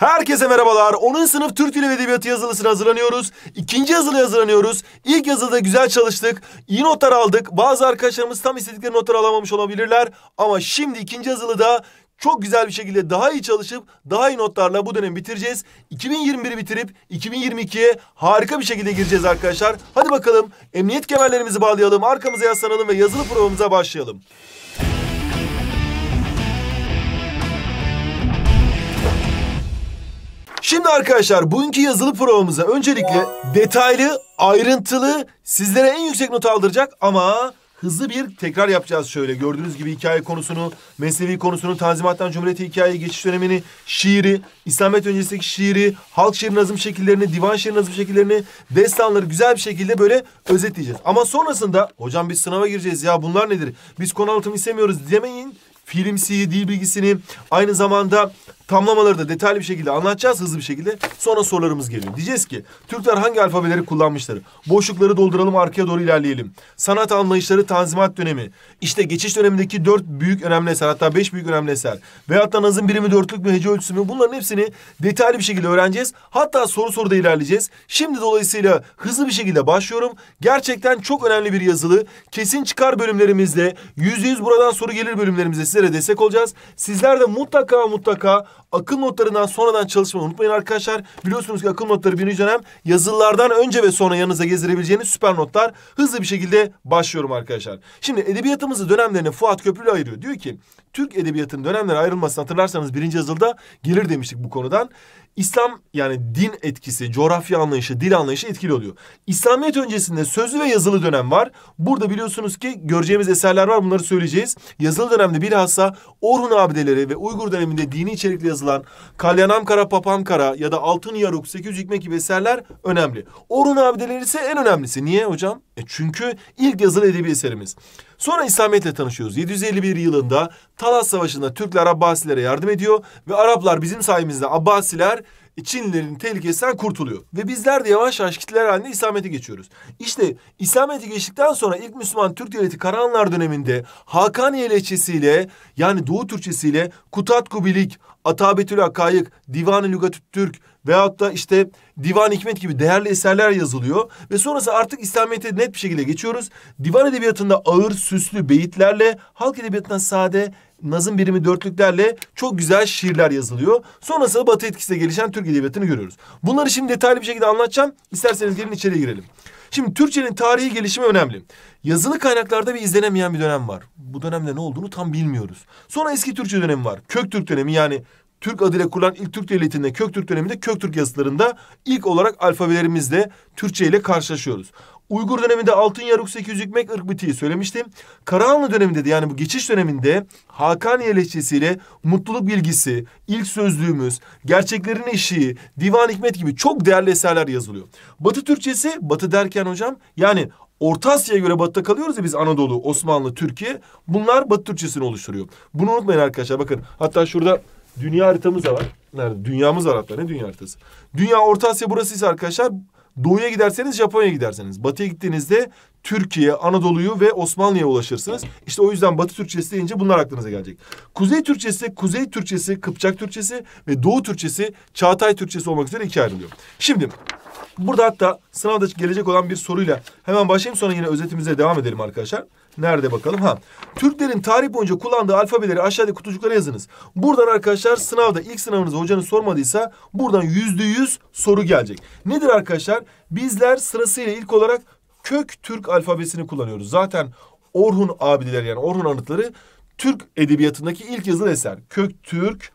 Herkese merhabalar. 10. sınıf Türk Dili ve Edebiyatı yazılısına hazırlanıyoruz. İkinci yazılı hazırlanıyoruz. İlk yazılıda güzel çalıştık. İyi notlar aldık. Bazı arkadaşlarımız tam istedikleri notları alamamış olabilirler. Ama şimdi ikinci yazılıda çok güzel bir şekilde daha iyi çalışıp daha iyi notlarla bu dönemi bitireceğiz. 2021'i bitirip 2022'ye harika bir şekilde gireceğiz arkadaşlar. Hadi bakalım emniyet kemerlerimizi bağlayalım, arkamıza yaslanalım ve yazılı provamıza başlayalım. Şimdi arkadaşlar bugünkü yazılı provamıza öncelikle detaylı, ayrıntılı, sizlere en yüksek not aldıracak ama hızlı bir tekrar yapacağız şöyle. Gördüğünüz gibi hikaye konusunu, mesnevi konusunu, Tanzimat'tan Cumhuriyet'e hikaye geçiş dönemini, şiiri, İslamiyet öncesindeki şiiri, halk şiir nazım şekillerini, divan şiir nazım şekillerini, destanları güzel bir şekilde böyle özetleyeceğiz. Ama sonrasında hocam biz sınava gireceğiz ya bunlar nedir? Biz konu anlatımı istemiyoruz demeyin. Filmsiyi, dil bilgisini, aynı zamanda tamlamaları da detaylı bir şekilde anlatacağız hızlı bir şekilde. Sonra sorularımız geliyor. Diyeceğiz ki Türkler hangi alfabeleri kullanmışlar? Boşlukları dolduralım arkaya doğru ilerleyelim. Sanat anlayışları tanzimat dönemi. İşte geçiş dönemindeki dört büyük önemli eser hatta beş büyük önemli eser. Veyahut da nazım birimi dörtlük mü hece ölçüsü mü bunların hepsini detaylı bir şekilde öğreneceğiz. Hatta soru soruda ilerleyeceğiz. Şimdi dolayısıyla hızlı bir şekilde başlıyorum. Gerçekten çok önemli bir yazılı. Kesin çıkar bölümlerimizde yüz yüz buradan soru gelir bölümlerimizde sizlere destek olacağız. Sizler de mutlaka mutlaka Akıl notlarından sonradan çalışmayı unutmayın arkadaşlar. Biliyorsunuz ki akıl notları birinci dönem yazılılardan önce ve sonra yanınıza gezdirebileceğiniz süper notlar. Hızlı bir şekilde başlıyorum arkadaşlar. Şimdi edebiyatımızı dönemlerine Fuat Köprülü ayırıyor. Diyor ki Türk edebiyatının dönemlere ayrılmasını hatırlarsanız birinci yazılda gelir demiştik bu konudan. İslam yani din etkisi, coğrafya anlayışı, dil anlayışı etkili oluyor. İslamiyet öncesinde sözlü ve yazılı dönem var. Burada biliyorsunuz ki göreceğimiz eserler var bunları söyleyeceğiz. Yazılı dönemde bilhassa Orhun abideleri ve Uygur döneminde dini içerikli yazılan Kalyanam Kara Papam Kara ya da Altın Yaruk, 800 Hikmet gibi eserler önemli. Orhun abideleri ise en önemlisi. Niye hocam? E çünkü ilk yazılı edebi eserimiz. Sonra İslamiyet'le tanışıyoruz. 751 yılında Talas Savaşı'nda Türkler Abbasilere yardım ediyor ve Araplar bizim sayemizde Abbasiler Çinlilerin tehlikesinden kurtuluyor. Ve bizler de yavaş yavaş kitleler halinde İslamiyet'e geçiyoruz. İşte İslamiyet'e geçtikten sonra ilk Müslüman Türk devleti Karahanlar döneminde Hakaniye lehçesiyle yani Doğu Türkçesiyle Kutat Kubilik, Atabetül Akayık, Divan-ı Lügatüt Türk veyahut da işte Divan Hikmet gibi değerli eserler yazılıyor ve sonrası artık İslamiyet'e net bir şekilde geçiyoruz. Divan edebiyatında ağır, süslü beyitlerle, halk edebiyatında sade, nazım birimi dörtlüklerle çok güzel şiirler yazılıyor. Sonrasında Batı etkisiyle gelişen Türk edebiyatını görüyoruz. Bunları şimdi detaylı bir şekilde anlatacağım. İsterseniz gelin içeriye girelim. Şimdi Türkçenin tarihi gelişimi önemli. Yazılı kaynaklarda bir izlenemeyen bir dönem var. Bu dönemde ne olduğunu tam bilmiyoruz. Sonra eski Türkçe dönemi var. Kök Türk dönemi yani Türk adıyla kurulan ilk Türk Devleti'nde Köktürk döneminde Köktürk yazılarında ilk olarak alfabelerimizle Türkçe ile karşılaşıyoruz. Uygur döneminde altın yaruk 800 yükmek ırk bitiği söylemiştim. Karahanlı döneminde de yani bu geçiş döneminde Hakaniye lehçesiyle mutluluk bilgisi, ilk sözlüğümüz, gerçeklerin eşiği, divan hikmet gibi çok değerli eserler yazılıyor. Batı Türkçesi, batı derken hocam yani Orta Asya'ya göre batıda kalıyoruz ya biz Anadolu, Osmanlı, Türkiye. Bunlar batı Türkçesini oluşturuyor. Bunu unutmayın arkadaşlar bakın hatta şurada Dünya haritamız da var. Nerede? Dünyamız var hatta. Ne dünya haritası? Dünya Orta Asya burasıysa arkadaşlar doğuya giderseniz Japonya'ya giderseniz. Batıya gittiğinizde Türkiye, Anadolu'yu ve Osmanlı'ya ulaşırsınız. İşte o yüzden Batı Türkçesi deyince bunlar aklınıza gelecek. Kuzey Türkçesi, Kuzey Türkçesi, Kıpçak Türkçesi ve Doğu Türkçesi, Çağatay Türkçesi olmak üzere ikiye ayrılıyor. Şimdi Burada hatta sınavda gelecek olan bir soruyla hemen başlayayım sonra yine özetimize devam edelim arkadaşlar. Nerede bakalım? Ha. Türklerin tarih boyunca kullandığı alfabeleri aşağıdaki kutucuklara yazınız. Buradan arkadaşlar sınavda ilk sınavınızı hocanın sormadıysa buradan yüzde yüz soru gelecek. Nedir arkadaşlar? Bizler sırasıyla ilk olarak kök Türk alfabesini kullanıyoruz. Zaten Orhun abideler yani Orhun anıtları Türk edebiyatındaki ilk yazılı eser. Kök Türk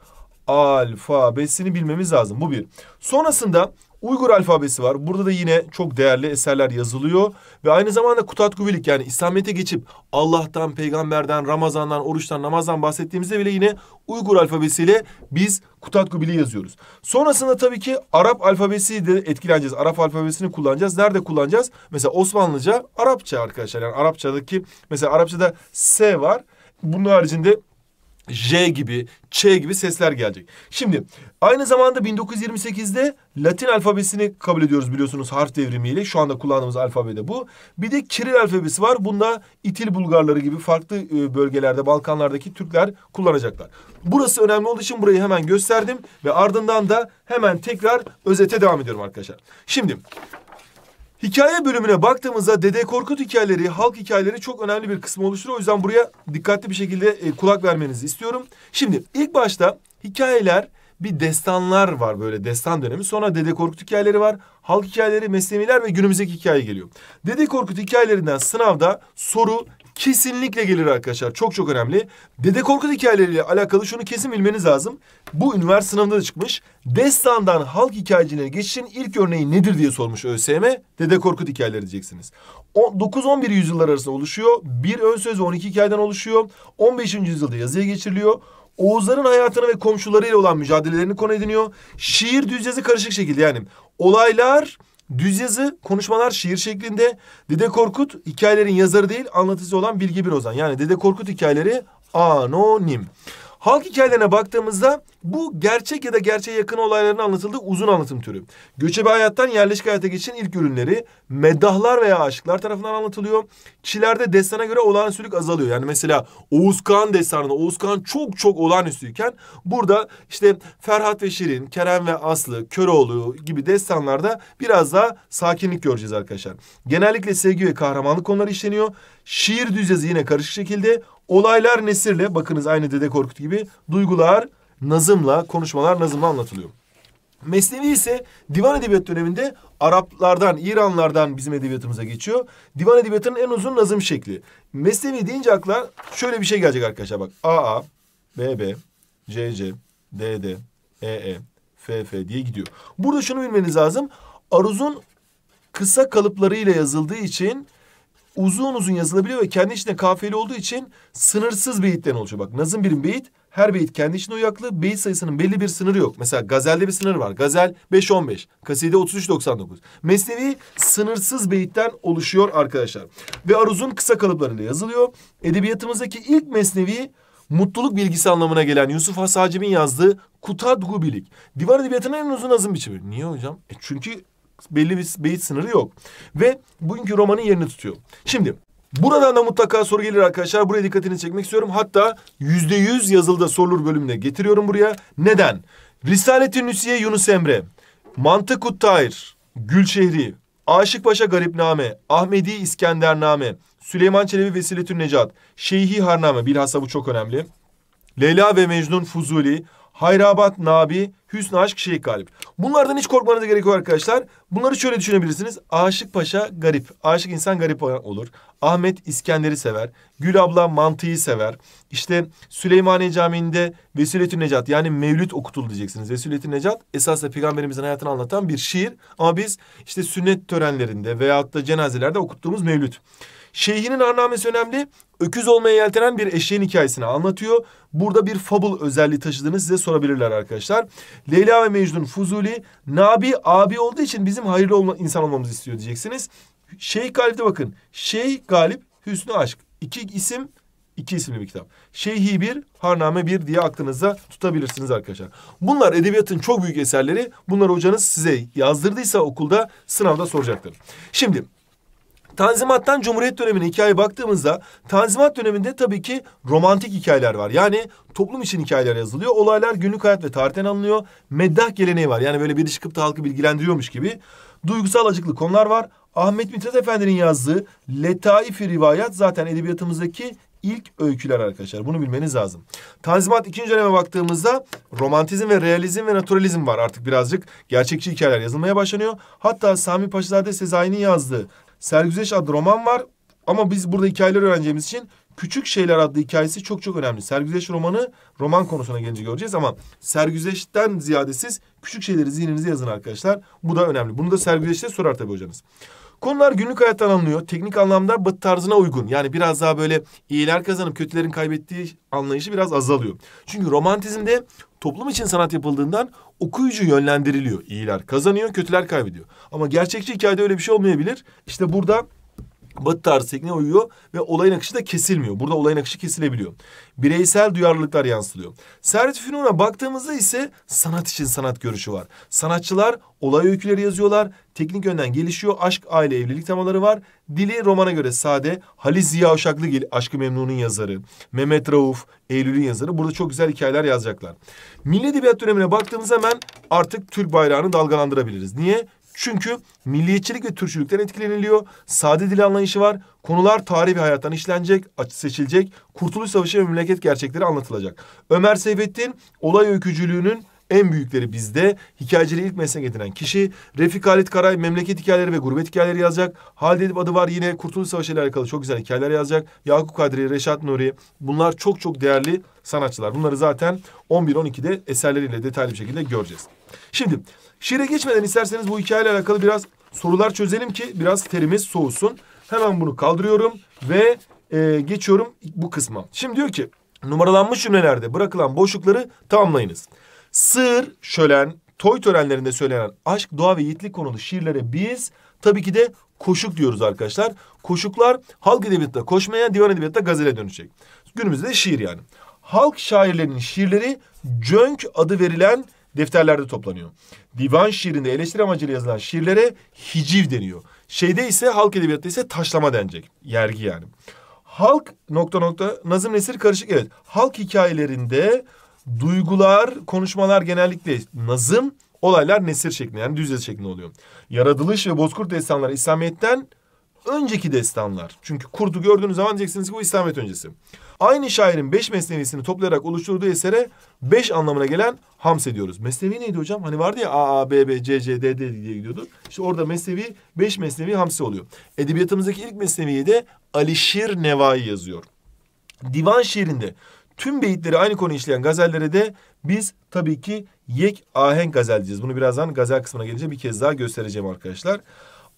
alfabesini bilmemiz lazım. Bu bir. Sonrasında Uygur alfabesi var. Burada da yine çok değerli eserler yazılıyor. Ve aynı zamanda Kutatkuvilik yani İslamiyet'e geçip Allah'tan, peygamberden, Ramazan'dan, oruçtan, namazdan bahsettiğimizde bile yine Uygur alfabesiyle biz Kutatkubiliği yazıyoruz. Sonrasında tabii ki Arap alfabesi de etkileneceğiz. Arap alfabesini kullanacağız. Nerede kullanacağız? Mesela Osmanlıca, Arapça arkadaşlar. Yani Arapçadaki mesela Arapçada S var. Bunun haricinde J gibi, Ç gibi sesler gelecek. Şimdi aynı zamanda 1928'de Latin alfabesini kabul ediyoruz biliyorsunuz harf devrimiyle. Şu anda kullandığımız alfabe de bu. Bir de Kiril alfabesi var. Bunda İtil Bulgarları gibi farklı e, bölgelerde Balkanlardaki Türkler kullanacaklar. Burası önemli olduğu için burayı hemen gösterdim ve ardından da hemen tekrar özete devam ediyorum arkadaşlar. Şimdi Hikaye bölümüne baktığımızda Dede Korkut hikayeleri, halk hikayeleri çok önemli bir kısmı oluşturuyor. O yüzden buraya dikkatli bir şekilde e, kulak vermenizi istiyorum. Şimdi ilk başta hikayeler bir destanlar var böyle destan dönemi. Sonra Dede Korkut hikayeleri var. Halk hikayeleri, meslemiler ve günümüzdeki hikaye geliyor. Dede Korkut hikayelerinden sınavda soru Kesinlikle gelir arkadaşlar. Çok çok önemli. Dede Korkut hikayeleriyle alakalı şunu kesin bilmeniz lazım. Bu üniversite sınavında da çıkmış. Destandan halk hikayeciliğine geçişin ilk örneği nedir diye sormuş ÖSYM. Dede Korkut hikayeleri diyeceksiniz. 9-11 yüzyıllar arasında oluşuyor. Bir ön söz 12 hikayeden oluşuyor. 15. yüzyılda yazıya geçiriliyor. Oğuzların hayatına ve komşularıyla olan mücadelelerini konu ediniyor. Şiir düz yazı karışık şekilde yani olaylar Düz yazı, konuşmalar şiir şeklinde. Dede Korkut hikayelerin yazarı değil, anlatıcısı olan Bilgi Bir Ozan. Yani Dede Korkut hikayeleri anonim. Halk hikayelerine baktığımızda bu gerçek ya da gerçeğe yakın olayların anlatıldığı uzun anlatım türü. Göçebe hayattan yerleşik hayata geçişin ilk ürünleri meddahlar veya aşıklar tarafından anlatılıyor. Kişilerde destana göre olağanüstülük azalıyor. Yani mesela Oğuz Kağan destanında Oğuz Kağan çok çok olağanüstüyken burada işte Ferhat ve Şirin, Kerem ve Aslı, Köroğlu gibi destanlarda biraz daha sakinlik göreceğiz arkadaşlar. Genellikle sevgi ve kahramanlık konuları işleniyor. Şiir düz yine karışık şekilde Olaylar nesirle bakınız aynı Dede Korkut gibi duygular nazımla konuşmalar nazımla anlatılıyor. Mesnevi ise divan edebiyat döneminde Araplardan, İranlardan bizim edebiyatımıza geçiyor. Divan edebiyatının en uzun nazım şekli. Mesnevi deyince akla şöyle bir şey gelecek arkadaşlar bak. AA, BB, CC, DD, EE, FF diye gidiyor. Burada şunu bilmeniz lazım. Aruz'un kısa kalıplarıyla yazıldığı için uzun uzun yazılabiliyor ve kendi içinde kafiyeli olduğu için sınırsız beyitten oluşuyor. Bak nazım birim beyit her beyit kendi içine uyaklı. Beyit sayısının belli bir sınırı yok. Mesela gazelde bir sınır var. Gazel 5-15. Kaside 33-99. Mesnevi sınırsız beyitten oluşuyor arkadaşlar. Ve Aruz'un kısa kalıplarıyla yazılıyor. Edebiyatımızdaki ilk mesnevi mutluluk bilgisi anlamına gelen Yusuf Has Hacim'in yazdığı Kutadgubilik. Divan edebiyatının en uzun nazım biçimi. Niye hocam? E çünkü belli bir beyit sınırı yok. Ve bugünkü romanın yerini tutuyor. Şimdi buradan da mutlaka soru gelir arkadaşlar. Buraya dikkatini çekmek istiyorum. Hatta yüzde yüz yazılıda sorulur bölümüne getiriyorum buraya. Neden? Risalet-i Nüsiye Yunus Emre, Mantık-ı Tahir, Gülşehri, Aşıkpaşa Garipname, Ahmedi İskendername, Süleyman Çelebi Vesiletün Necat, Şeyhi Harname bilhassa bu çok önemli. Leyla ve Mecnun Fuzuli, Hayrabat Nabi, Hüsnü aşk şey galip. Bunlardan hiç korkmanıza gerek yok arkadaşlar. Bunları şöyle düşünebilirsiniz. Aşık paşa garip. Aşık insan garip olur. Ahmet İskender'i sever. Gül abla mantıyı sever. İşte Süleymaniye Camii'nde Vesiletü Necat yani Mevlüt okutul diyeceksiniz. Vesiletü Necat esasında peygamberimizin hayatını anlatan bir şiir. Ama biz işte sünnet törenlerinde veyahut da cenazelerde okuttuğumuz Mevlüt. Şeyhinin arnamesi önemli. Öküz olmaya yeltenen bir eşeğin hikayesini anlatıyor. Burada bir fable özelliği taşıdığını size sorabilirler arkadaşlar. Leyla ve Mecnun Fuzuli, Nabi abi olduğu için bizim hayırlı olma, insan olmamızı istiyor diyeceksiniz. Şeyh Galip'te bakın. Şeyh Galip, Hüsnü Aşk. İki isim, iki isimli bir kitap. Şeyhi bir, Harname bir diye aklınızda tutabilirsiniz arkadaşlar. Bunlar edebiyatın çok büyük eserleri. Bunlar hocanız size yazdırdıysa okulda sınavda soracaktır. Şimdi Tanzimattan Cumhuriyet dönemine hikayeye baktığımızda Tanzimat döneminde tabii ki romantik hikayeler var. Yani toplum için hikayeler yazılıyor. Olaylar günlük hayat ve tarihten alınıyor. Meddah geleneği var. Yani böyle biri çıkıp da halkı bilgilendiriyormuş gibi. Duygusal acıklı konular var. Ahmet Mithat Efendi'nin yazdığı letaif Rivayat zaten edebiyatımızdaki ilk öyküler arkadaşlar. Bunu bilmeniz lazım. Tanzimat ikinci döneme baktığımızda romantizm ve realizm ve naturalizm var artık birazcık. Gerçekçi hikayeler yazılmaya başlanıyor. Hatta Sami Paşazade Sezai'nin yazdığı Sergüzeş adlı roman var. Ama biz burada hikayeleri öğreneceğimiz için Küçük Şeyler adlı hikayesi çok çok önemli. Sergüzeş romanı roman konusuna gelince göreceğiz ama sergüzeşten ziyade siz küçük şeyleri zihninize yazın arkadaşlar. Bu da önemli. Bunu da sergüzeşte sorar tabii hocanız. Konular günlük hayattan alınıyor. Teknik anlamda batı tarzına uygun. Yani biraz daha böyle iyiler kazanıp kötülerin kaybettiği anlayışı biraz azalıyor. Çünkü romantizmde toplum için sanat yapıldığından okuyucu yönlendiriliyor. İyiler kazanıyor, kötüler kaybediyor. Ama gerçekçi hikayede öyle bir şey olmayabilir. İşte burada Batı tarzı tekniğe uyuyor ve olayın akışı da kesilmiyor. Burada olayın akışı kesilebiliyor. Bireysel duyarlılıklar yansılıyor. Servet Fünun'a baktığımızda ise sanat için sanat görüşü var. Sanatçılar olay öyküleri yazıyorlar. Teknik yönden gelişiyor. Aşk, aile, evlilik temaları var. Dili romana göre sade. Halil Ziya Uşaklıgil Aşkı Memnun'un yazarı. Mehmet Rauf, Eylül'ün yazarı. Burada çok güzel hikayeler yazacaklar. Milli Edebiyat dönemine baktığımız hemen artık Türk bayrağını dalgalandırabiliriz. Niye? Çünkü milliyetçilik ve Türkçülükten etkileniliyor. Sade dil anlayışı var. Konular tarihi hayattan işlenecek, seçilecek. Kurtuluş Savaşı ve memleket gerçekleri anlatılacak. Ömer Seyfettin olay öykücülüğünün en büyükleri bizde. Hikayeciliği ilk meslek getiren kişi. Refik Halit Karay memleket hikayeleri ve gurbet hikayeleri yazacak. Halide Edip adı var yine Kurtuluş Savaşı ile alakalı çok güzel hikayeler yazacak. Yakup Kadri, Reşat Nuri bunlar çok çok değerli sanatçılar. Bunları zaten 11-12'de eserleriyle detaylı bir şekilde göreceğiz. Şimdi Şiire geçmeden isterseniz bu hikayeyle alakalı biraz sorular çözelim ki biraz terimiz soğusun. Hemen bunu kaldırıyorum ve e, geçiyorum bu kısma. Şimdi diyor ki numaralanmış cümlelerde bırakılan boşlukları tamamlayınız. Sığır, şölen, toy törenlerinde söylenen aşk, doğa ve yiğitlik konulu şiirlere biz tabii ki de koşuk diyoruz arkadaşlar. Koşuklar halk edebiyatta koşmaya, divan edebiyatta gazele dönüşecek. Günümüzde şiir yani. Halk şairlerinin şiirleri cönk adı verilen defterlerde toplanıyor divan şiirinde eleştiri amacıyla yazılan şiirlere hiciv deniyor. Şeyde ise halk edebiyatı ise taşlama denecek. Yergi yani. Halk nokta nokta Nazım Nesir karışık evet. Halk hikayelerinde duygular, konuşmalar genellikle nazım, olaylar nesir şeklinde yani düz yazı şeklinde oluyor. Yaratılış ve Bozkurt destanları İslamiyet'ten önceki destanlar. Çünkü kurdu gördüğünüz zaman diyeceksiniz ki bu İslamiyet öncesi. Aynı şairin beş mesnevisini toplayarak oluşturduğu esere beş anlamına gelen hamse diyoruz. Mesnevi neydi hocam? Hani vardı ya A, A, B, B, C, C, D, D diye gidiyordu. İşte orada mesnevi, beş mesnevi hamse oluyor. Edebiyatımızdaki ilk mesneviye de Alişir Nevai yazıyor. Divan şiirinde tüm beyitleri aynı konu işleyen gazellere de biz tabii ki yek ahenk gazel diyeceğiz. Bunu birazdan gazel kısmına gelince bir kez daha göstereceğim arkadaşlar.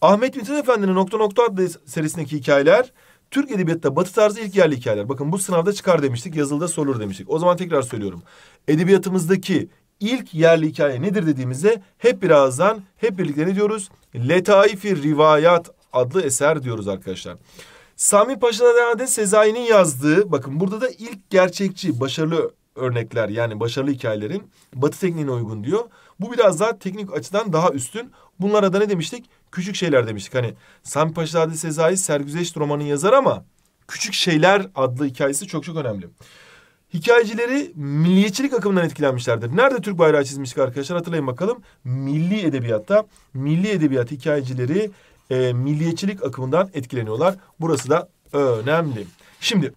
Ahmet Mithat Efendi'nin nokta nokta adlı serisindeki hikayeler Türk Edebiyat'ta batı tarzı ilk yerli hikayeler. Bakın bu sınavda çıkar demiştik, yazılıda sorulur demiştik. O zaman tekrar söylüyorum. Edebiyatımızdaki ilk yerli hikaye nedir dediğimizde hep birazdan hep birlikte ne diyoruz? Letaifi Rivayat adlı eser diyoruz arkadaşlar. Sami Paşa'dan Sezai'nin yazdığı, bakın burada da ilk gerçekçi, başarılı örnekler yani başarılı hikayelerin batı tekniğine uygun diyor. Bu biraz daha teknik açıdan daha üstün. Bunlara da ne demiştik? Küçük şeyler demiştik. Hani Sami Paşazade Sezai Sergüzeşt romanın yazar ama Küçük Şeyler adlı hikayesi çok çok önemli. Hikayecileri milliyetçilik akımından etkilenmişlerdir. Nerede Türk bayrağı çizmiştik arkadaşlar hatırlayın bakalım. Milli edebiyatta milli edebiyat hikayecileri e, milliyetçilik akımından etkileniyorlar. Burası da önemli. Şimdi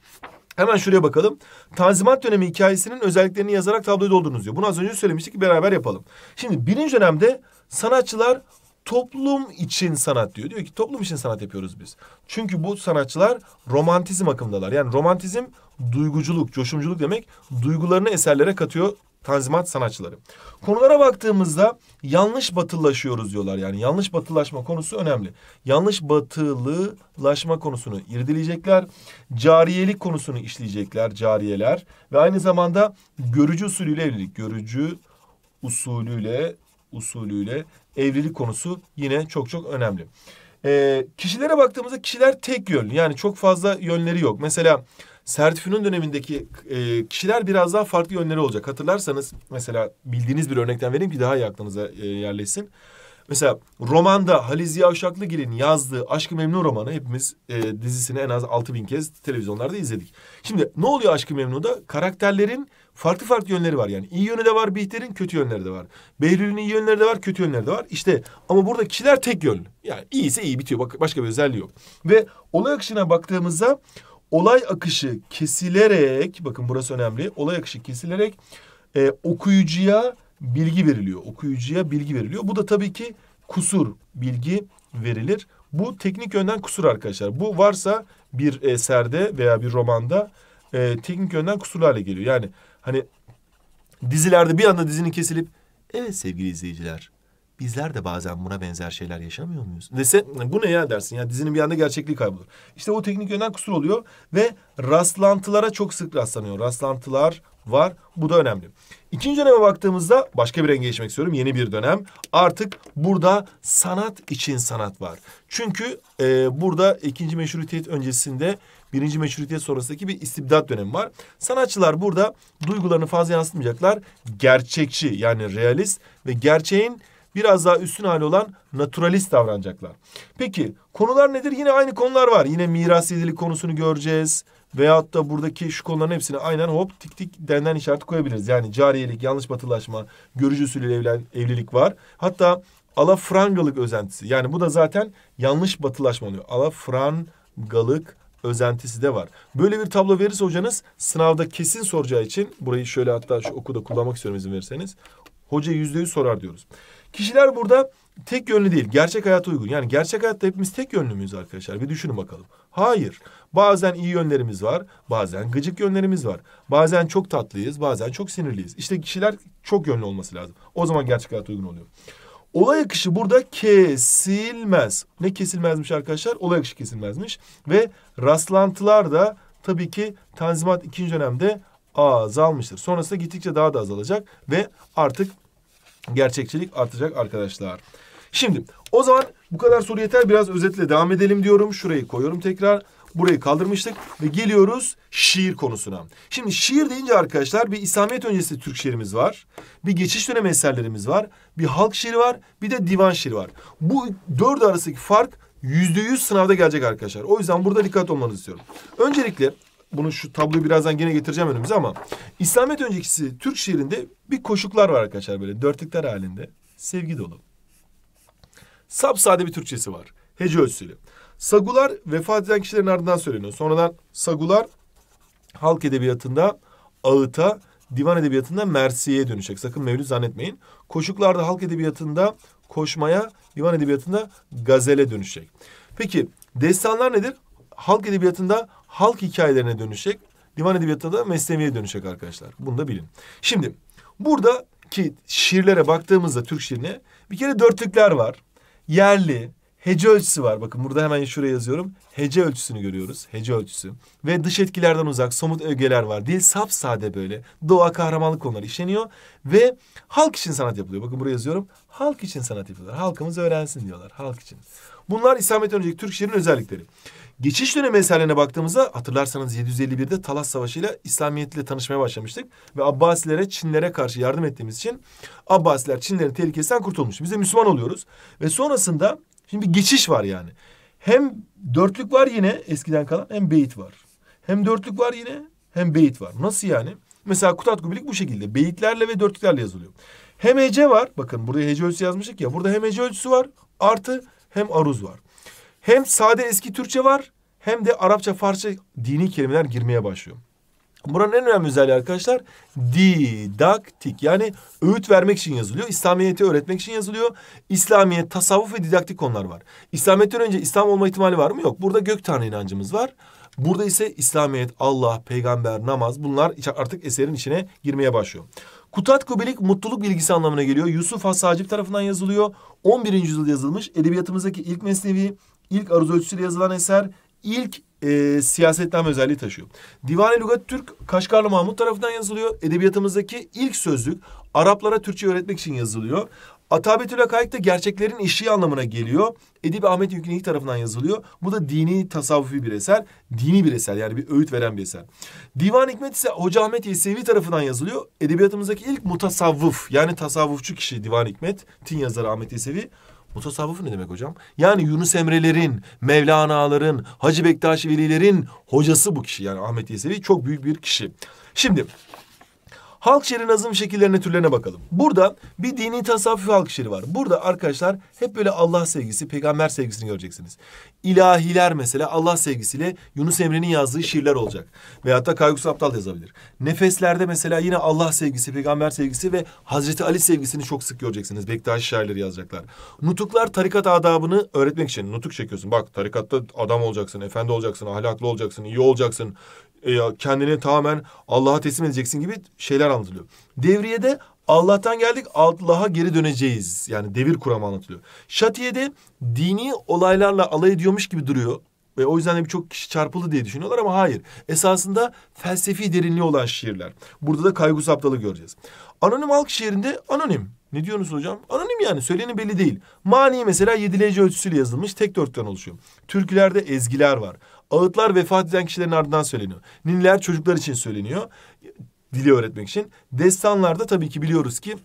Hemen şuraya bakalım. Tanzimat dönemi hikayesinin özelliklerini yazarak tabloyu doldurunuz diyor. Bunu az önce söylemiştik beraber yapalım. Şimdi birinci dönemde sanatçılar toplum için sanat diyor. Diyor ki toplum için sanat yapıyoruz biz. Çünkü bu sanatçılar romantizm akımdalar. Yani romantizm duyguculuk, coşumculuk demek. Duygularını eserlere katıyor tanzimat sanatçıları. Konulara baktığımızda yanlış batılaşıyoruz diyorlar. Yani yanlış batılaşma konusu önemli. Yanlış batılılaşma konusunu irdeleyecekler. Cariyelik konusunu işleyecekler cariyeler. Ve aynı zamanda görücü usulüyle evlilik. Görücü usulüyle usulüyle evlilik konusu yine çok çok önemli. Ee, kişilere baktığımızda kişiler tek yönlü. Yani çok fazla yönleri yok. Mesela Sertifünün dönemindeki e, kişiler biraz daha farklı yönleri olacak. Hatırlarsanız mesela bildiğiniz bir örnekten vereyim ki daha iyi aklınıza e, yerleşsin. Mesela romanda Halil Ziya Uşaklıgil'in yazdığı Aşkı Memnu romanı hepimiz e, dizisini en az altı bin kez televizyonlarda izledik. Şimdi ne oluyor Aşkı Memnu'da? Karakterlerin farklı farklı yönleri var. Yani iyi yönü de var Bihter'in, kötü yönleri de var. Behlül'ün iyi yönleri de var, kötü yönleri de var. İşte ama burada kişiler tek yönlü. Yani iyiyse iyi bitiyor. Bak, başka bir özelliği yok. Ve olay akışına baktığımızda olay akışı kesilerek bakın burası önemli. Olay akışı kesilerek e, okuyucuya bilgi veriliyor. Okuyucuya bilgi veriliyor. Bu da tabii ki kusur bilgi verilir. Bu teknik yönden kusur arkadaşlar. Bu varsa bir eserde veya bir romanda e, teknik yönden kusurlarla geliyor. Yani hani dizilerde bir anda dizinin kesilip evet sevgili izleyiciler Bizler de bazen buna benzer şeyler yaşamıyor muyuz? Dese bu ne ya dersin ya dizinin bir anda gerçekliği kaybolur. İşte o teknik yönden kusur oluyor ve rastlantılara çok sık rastlanıyor. Rastlantılar var. Bu da önemli. İkinci döneme baktığımızda başka bir renge geçmek istiyorum. Yeni bir dönem. Artık burada sanat için sanat var. Çünkü e, burada ikinci meşrutiyet öncesinde birinci meşrutiyet sonrasındaki bir istibdat dönemi var. Sanatçılar burada duygularını fazla yansıtmayacaklar. Gerçekçi yani realist ve gerçeğin biraz daha üstün hali olan naturalist davranacaklar. Peki konular nedir? Yine aynı konular var. Yine miras yedilik konusunu göreceğiz. Veyahut da buradaki şu konuların hepsini aynen hop tik tik denden işareti koyabiliriz. Yani cariyelik, yanlış batılaşma, görücü usulü evlen, evlilik var. Hatta alafrangalık özentisi. Yani bu da zaten yanlış batılaşma oluyor. Alafrangalık özentisi de var. Böyle bir tablo verirse hocanız sınavda kesin soracağı için burayı şöyle hatta şu okuda kullanmak istiyorum izin verirseniz. Hoca yüzde yüz sorar diyoruz. Kişiler burada tek yönlü değil. Gerçek hayata uygun. Yani gerçek hayatta hepimiz tek yönlü müyüz arkadaşlar? Bir düşünün bakalım. Hayır. Bazen iyi yönlerimiz var. Bazen gıcık yönlerimiz var. Bazen çok tatlıyız. Bazen çok sinirliyiz. İşte kişiler çok yönlü olması lazım. O zaman gerçek hayata uygun oluyor. Olay akışı burada kesilmez. Ne kesilmezmiş arkadaşlar? Olay akışı kesilmezmiş. Ve rastlantılar da tabii ki Tanzimat ikinci dönemde azalmıştır. Sonrasında gittikçe daha da azalacak ve artık gerçekçilik artacak arkadaşlar. Şimdi o zaman bu kadar soru yeter. Biraz özetle devam edelim diyorum. Şurayı koyuyorum tekrar. Burayı kaldırmıştık ve geliyoruz şiir konusuna. Şimdi şiir deyince arkadaşlar bir İslamiyet öncesi Türk şiirimiz var. Bir geçiş dönemi eserlerimiz var. Bir halk şiiri var. Bir de divan şiiri var. Bu dördü arasındaki fark yüzde yüz sınavda gelecek arkadaşlar. O yüzden burada dikkat olmanızı istiyorum. Öncelikle bunu şu tabloyu birazdan gene getireceğim önümüze ama İslamiyet öncekisi Türk şiirinde bir koşuklar var arkadaşlar böyle dörtlükler halinde. Sevgi dolu. Sapsade bir Türkçesi var. Hece ölçülü. Sagular vefat eden kişilerin ardından söyleniyor. Sonradan sagular halk edebiyatında ağıta, divan edebiyatında mersiye dönüşecek. Sakın mevlüt zannetmeyin. Koşuklarda halk edebiyatında koşmaya, divan edebiyatında gazele dönüşecek. Peki destanlar nedir? Halk edebiyatında halk hikayelerine dönüşecek. Divan edebiyatı da mesleviye dönüşecek arkadaşlar. Bunu da bilin. Şimdi burada ki şiirlere baktığımızda Türk şiirine bir kere dörtlükler var. Yerli, hece ölçüsü var. Bakın burada hemen şuraya yazıyorum. Hece ölçüsünü görüyoruz. Hece ölçüsü. Ve dış etkilerden uzak somut ögeler var. Dil saf sade böyle. Doğa kahramanlık konuları işleniyor. Ve halk için sanat yapılıyor. Bakın buraya yazıyorum. Halk için sanat yapıyorlar. Halkımız öğrensin diyorlar. Halk için. Bunlar İslamiyet önceki Türk şiirinin özellikleri. Geçiş dönemi eserlerine baktığımızda hatırlarsanız 751'de Talas Savaşı ile İslamiyet ile tanışmaya başlamıştık. Ve Abbasilere Çinlere karşı yardım ettiğimiz için Abbasiler Çinlerin tehlikesinden kurtulmuş. Biz de Müslüman oluyoruz. Ve sonrasında şimdi bir geçiş var yani. Hem dörtlük var yine eskiden kalan hem beyit var. Hem dörtlük var yine hem beyit var. Nasıl yani? Mesela Kutat Gubilik bu şekilde. Beyitlerle ve dörtlüklerle yazılıyor. Hem ec'e var. Bakın burada hece ölçüsü yazmıştık ya. Burada hem hece ölçüsü var. Artı hem aruz var. Hem sade eski Türkçe var hem de Arapça, Farsça dini kelimeler girmeye başlıyor. Buranın en önemli özelliği arkadaşlar didaktik yani öğüt vermek için yazılıyor. İslamiyet'i öğretmek için yazılıyor. İslamiyet, tasavvuf ve didaktik konular var. İslamiyet'ten önce İslam olma ihtimali var mı? Yok. Burada gök tanrı inancımız var. Burada ise İslamiyet, Allah, peygamber, namaz bunlar artık eserin içine girmeye başlıyor. Kutat Kubilik mutluluk bilgisi anlamına geliyor. Yusuf Has tarafından yazılıyor. 11. yüzyılda yazılmış. Edebiyatımızdaki ilk mesnevi ilk aruz ölçüsüyle yazılan eser, ilk e, siyasetname özelliği taşıyor. Divane Lugat Türk Kaşgarlı Mahmut tarafından yazılıyor. Edebiyatımızdaki ilk sözlük Araplara Türkçe öğretmek için yazılıyor. Atabetül Hakayık da gerçeklerin işi anlamına geliyor. Edip Ahmet Yükneyi tarafından yazılıyor. Bu da dini tasavvufi bir eser. Dini bir eser yani bir öğüt veren bir eser. Divan Hikmet ise Hoca Ahmet Yesevi tarafından yazılıyor. Edebiyatımızdaki ilk mutasavvuf yani tasavvufçu kişi Divan Hikmet. Tin yazarı Ahmet Yesevi. Mutasavvıf ne demek hocam? Yani Yunus Emre'lerin, Mevlana'ların, Hacı Bektaş Veli'lerin hocası bu kişi. Yani Ahmet Yesevi çok büyük bir kişi. Şimdi Halk şiiri nazım şekillerine türlerine bakalım. Burada bir dini tasavvuf halk şiiri var. Burada arkadaşlar hep böyle Allah sevgisi, peygamber sevgisini göreceksiniz. İlahiler mesela Allah sevgisiyle Yunus Emre'nin yazdığı şiirler olacak. Veyahut da kaygısı Aptal yazabilir. Nefeslerde mesela yine Allah sevgisi, peygamber sevgisi ve Hazreti Ali sevgisini çok sık göreceksiniz. Bektaşi şairleri yazacaklar. Nutuklar tarikat adabını öğretmek için nutuk çekiyorsun. Bak tarikatta adam olacaksın, efendi olacaksın, ahlaklı olacaksın, iyi olacaksın e, kendini tamamen Allah'a teslim edeceksin gibi şeyler anlatılıyor. Devriye'de Allah'tan geldik Allah'a geri döneceğiz. Yani devir kuramı anlatılıyor. Şatiye'de dini olaylarla alay ediyormuş gibi duruyor. Ve o yüzden de birçok kişi çarpıldı diye düşünüyorlar ama hayır. Esasında felsefi derinliği olan şiirler. Burada da Kaygus Aptal'ı göreceğiz. Anonim halk şiirinde anonim. Ne diyorsunuz hocam? Anonim yani söyleni belli değil. Mani mesela yedileyici ölçüsüyle yazılmış tek dörtten oluşuyor. Türkülerde ezgiler var. Ağıtlar vefat eden kişilerin ardından söyleniyor. Ninniler çocuklar için söyleniyor. Dili öğretmek için. Destanlarda tabii ki biliyoruz ki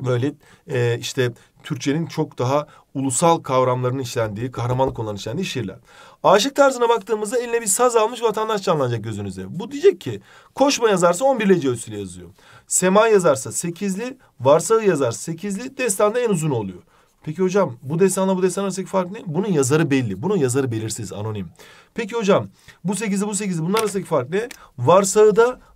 böyle e, işte Türkçenin çok daha ulusal kavramlarının işlendiği, kahramanlık konularının işlendiği şiirler. Aşık tarzına baktığımızda eline bir saz almış vatandaş canlanacak gözünüze. Bu diyecek ki koşma yazarsa on birleci ölçüsüyle yazıyor. Sema yazarsa sekizli, varsağı yazarsa sekizli, destanda en uzun oluyor. Peki hocam bu desenle bu desen arasındaki fark ne? Bunun yazarı belli. Bunun yazarı belirsiz, anonim. Peki hocam bu sekizi bu sekizi bunlar arasındaki fark ne? Varsağı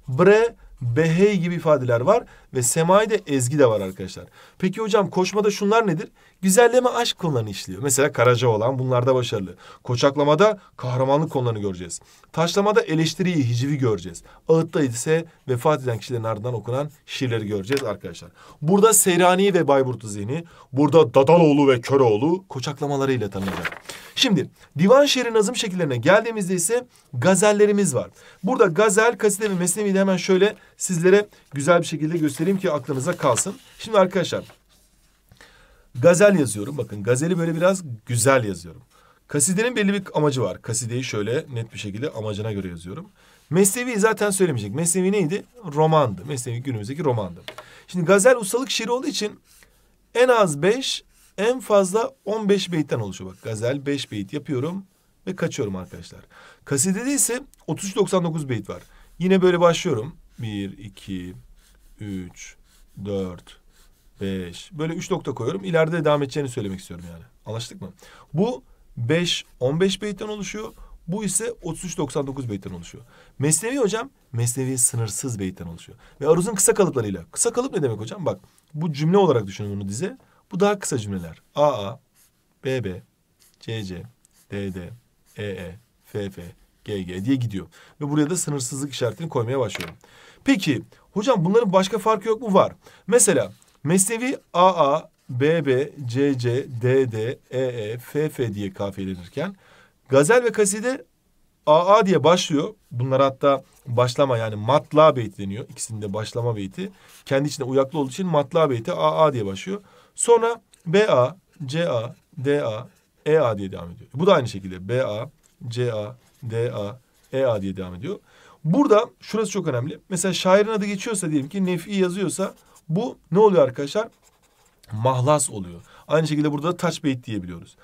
bre, behey gibi ifadeler var. Ve semai de ezgi de var arkadaşlar. Peki hocam koşmada şunlar nedir? Güzelleme aşk konularını işliyor. Mesela Karaca olan bunlarda başarılı. Koçaklamada kahramanlık konularını göreceğiz. Taşlamada eleştiriyi, hicivi göreceğiz. Ağıtta ise vefat eden kişilerin ardından okunan şiirleri göreceğiz arkadaşlar. Burada Seyrani ve Bayburtlu zihni, burada Dadaloğlu ve Köroğlu koçaklamalarıyla tanınacak. Şimdi divan şiirin azım şekillerine geldiğimizde ise gazellerimiz var. Burada gazel, kaside ve mesnevi de hemen şöyle sizlere güzel bir şekilde göstereyim göstereyim ki aklınıza kalsın. Şimdi arkadaşlar gazel yazıyorum. Bakın gazeli böyle biraz güzel yazıyorum. Kasidenin belli bir amacı var. Kasideyi şöyle net bir şekilde amacına göre yazıyorum. Mesnevi zaten söylemeyecek. Mesnevi neydi? Romandı. Mesnevi günümüzdeki romandı. Şimdi gazel ustalık şiiri olduğu için en az beş, en fazla on beş beyitten oluşuyor. Bak gazel beş beyit yapıyorum ve kaçıyorum arkadaşlar. Kasidede ise 33-99 beyit var. Yine böyle başlıyorum. Bir, iki, 3, 4, 5. Böyle 3 nokta koyuyorum. İleride devam edeceğini söylemek istiyorum yani. Anlaştık mı? Bu 5, 15 beytten oluşuyor. Bu ise 33-99 beytten oluşuyor. Mesnevi hocam, Mesnevi sınırsız beytten oluşuyor. Ve aruzun kısa kalıplarıyla. Kısa kalıp ne demek hocam? Bak bu cümle olarak düşünün bunu dize. Bu daha kısa cümleler. AA, BB, CC, DD, EE, FF, GG diye gidiyor. Ve buraya da sınırsızlık işaretini koymaya başlıyorum. Peki hocam bunların başka farkı yok mu? Var. Mesela Mesnevi AA, BB, CC, DD, EE, FF diye kafiyelenirken Gazel ve Kaside AA diye başlıyor. Bunlar hatta başlama yani matla beyt deniyor. İkisinde başlama beyti. Kendi içinde uyaklı olduğu için matla beyti AA diye başlıyor. Sonra BA, CA, DA, EA diye devam ediyor. Bu da aynı şekilde BA, CA, D A E A diye devam ediyor. Burada şurası çok önemli. Mesela şairin adı geçiyorsa diyelim ki Nefi yazıyorsa bu ne oluyor arkadaşlar? Mahlas oluyor. Aynı şekilde burada taç beyt diyebiliyoruz.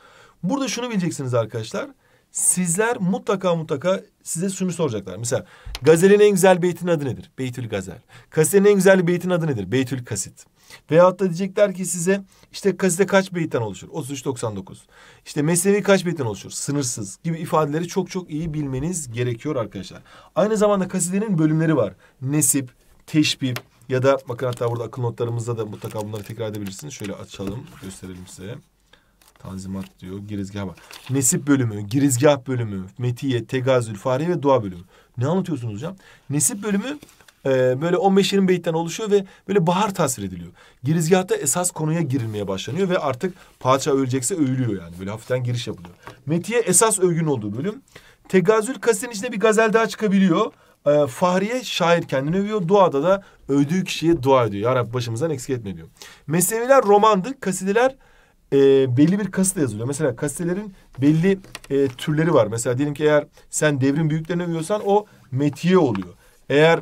Burada şunu bileceksiniz arkadaşlar. Sizler mutlaka mutlaka size şunu soracaklar. Mesela gazelin en güzel beytin adı nedir? Beytül Gazel. Kasitenin en güzel beytin adı nedir? Beytül Kasit. Veyahut da diyecekler ki size işte kaside kaç beyitten oluşur? 3399. İşte mesnevi kaç beyitten oluşur? Sınırsız gibi ifadeleri çok çok iyi bilmeniz gerekiyor arkadaşlar. Aynı zamanda kasidenin bölümleri var. Nesip, teşbih ya da bakın hatta burada akıl notlarımızda da mutlaka bunları tekrar edebilirsiniz. Şöyle açalım gösterelim size. Tanzimat diyor. Girizgah var. Nesip bölümü, girizgah bölümü, metiye, tegazül, fare ve dua bölümü. Ne anlatıyorsunuz hocam? Nesip bölümü ee, böyle 15-20 beyitten oluşuyor ve böyle bahar tasvir ediliyor. Girizgahta esas konuya girilmeye başlanıyor ve artık padişah ölecekse övülüyor yani. Böyle hafiften giriş yapılıyor. Metiye esas övgün olduğu bölüm. Tegazül Kasin içinde bir gazel daha çıkabiliyor. Ee, Fahriye şair kendini övüyor. Duada da övdüğü kişiye dua ediyor. Ya Rabbi başımızdan eksik etme diyor. Mesneviler romandı. Kasideler e, belli bir kasıda yazılıyor. Mesela kasidelerin belli e, türleri var. Mesela diyelim ki eğer sen devrim büyüklerine övüyorsan o metiye oluyor. Eğer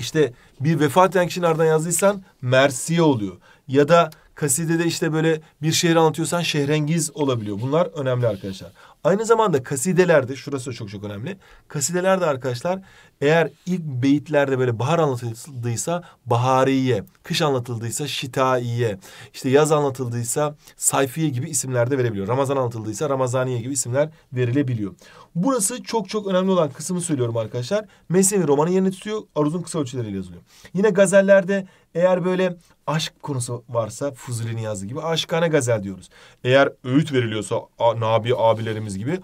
işte bir vefat eden kişinin ardından yazdıysan mersiye oluyor. Ya da kasidede işte böyle bir şehri anlatıyorsan şehrengiz olabiliyor. Bunlar önemli arkadaşlar. Aynı zamanda kasidelerde şurası da çok çok önemli. Kasidelerde arkadaşlar eğer ilk beyitlerde böyle bahar anlatıldıysa bahariye, kış anlatıldıysa şitaiye, işte yaz anlatıldıysa sayfiye gibi isimlerde de verebiliyor. Ramazan anlatıldıysa ramazaniye gibi isimler verilebiliyor. Burası çok çok önemli olan kısmı söylüyorum arkadaşlar. Mesnevi romanın yerini tutuyor. Aruz'un kısa ölçüleriyle yazılıyor. Yine gazellerde eğer böyle aşk konusu varsa Fuzuli'nin yazdığı gibi aşkane gazel diyoruz. Eğer öğüt veriliyorsa a, Nabi abilerimiz gibi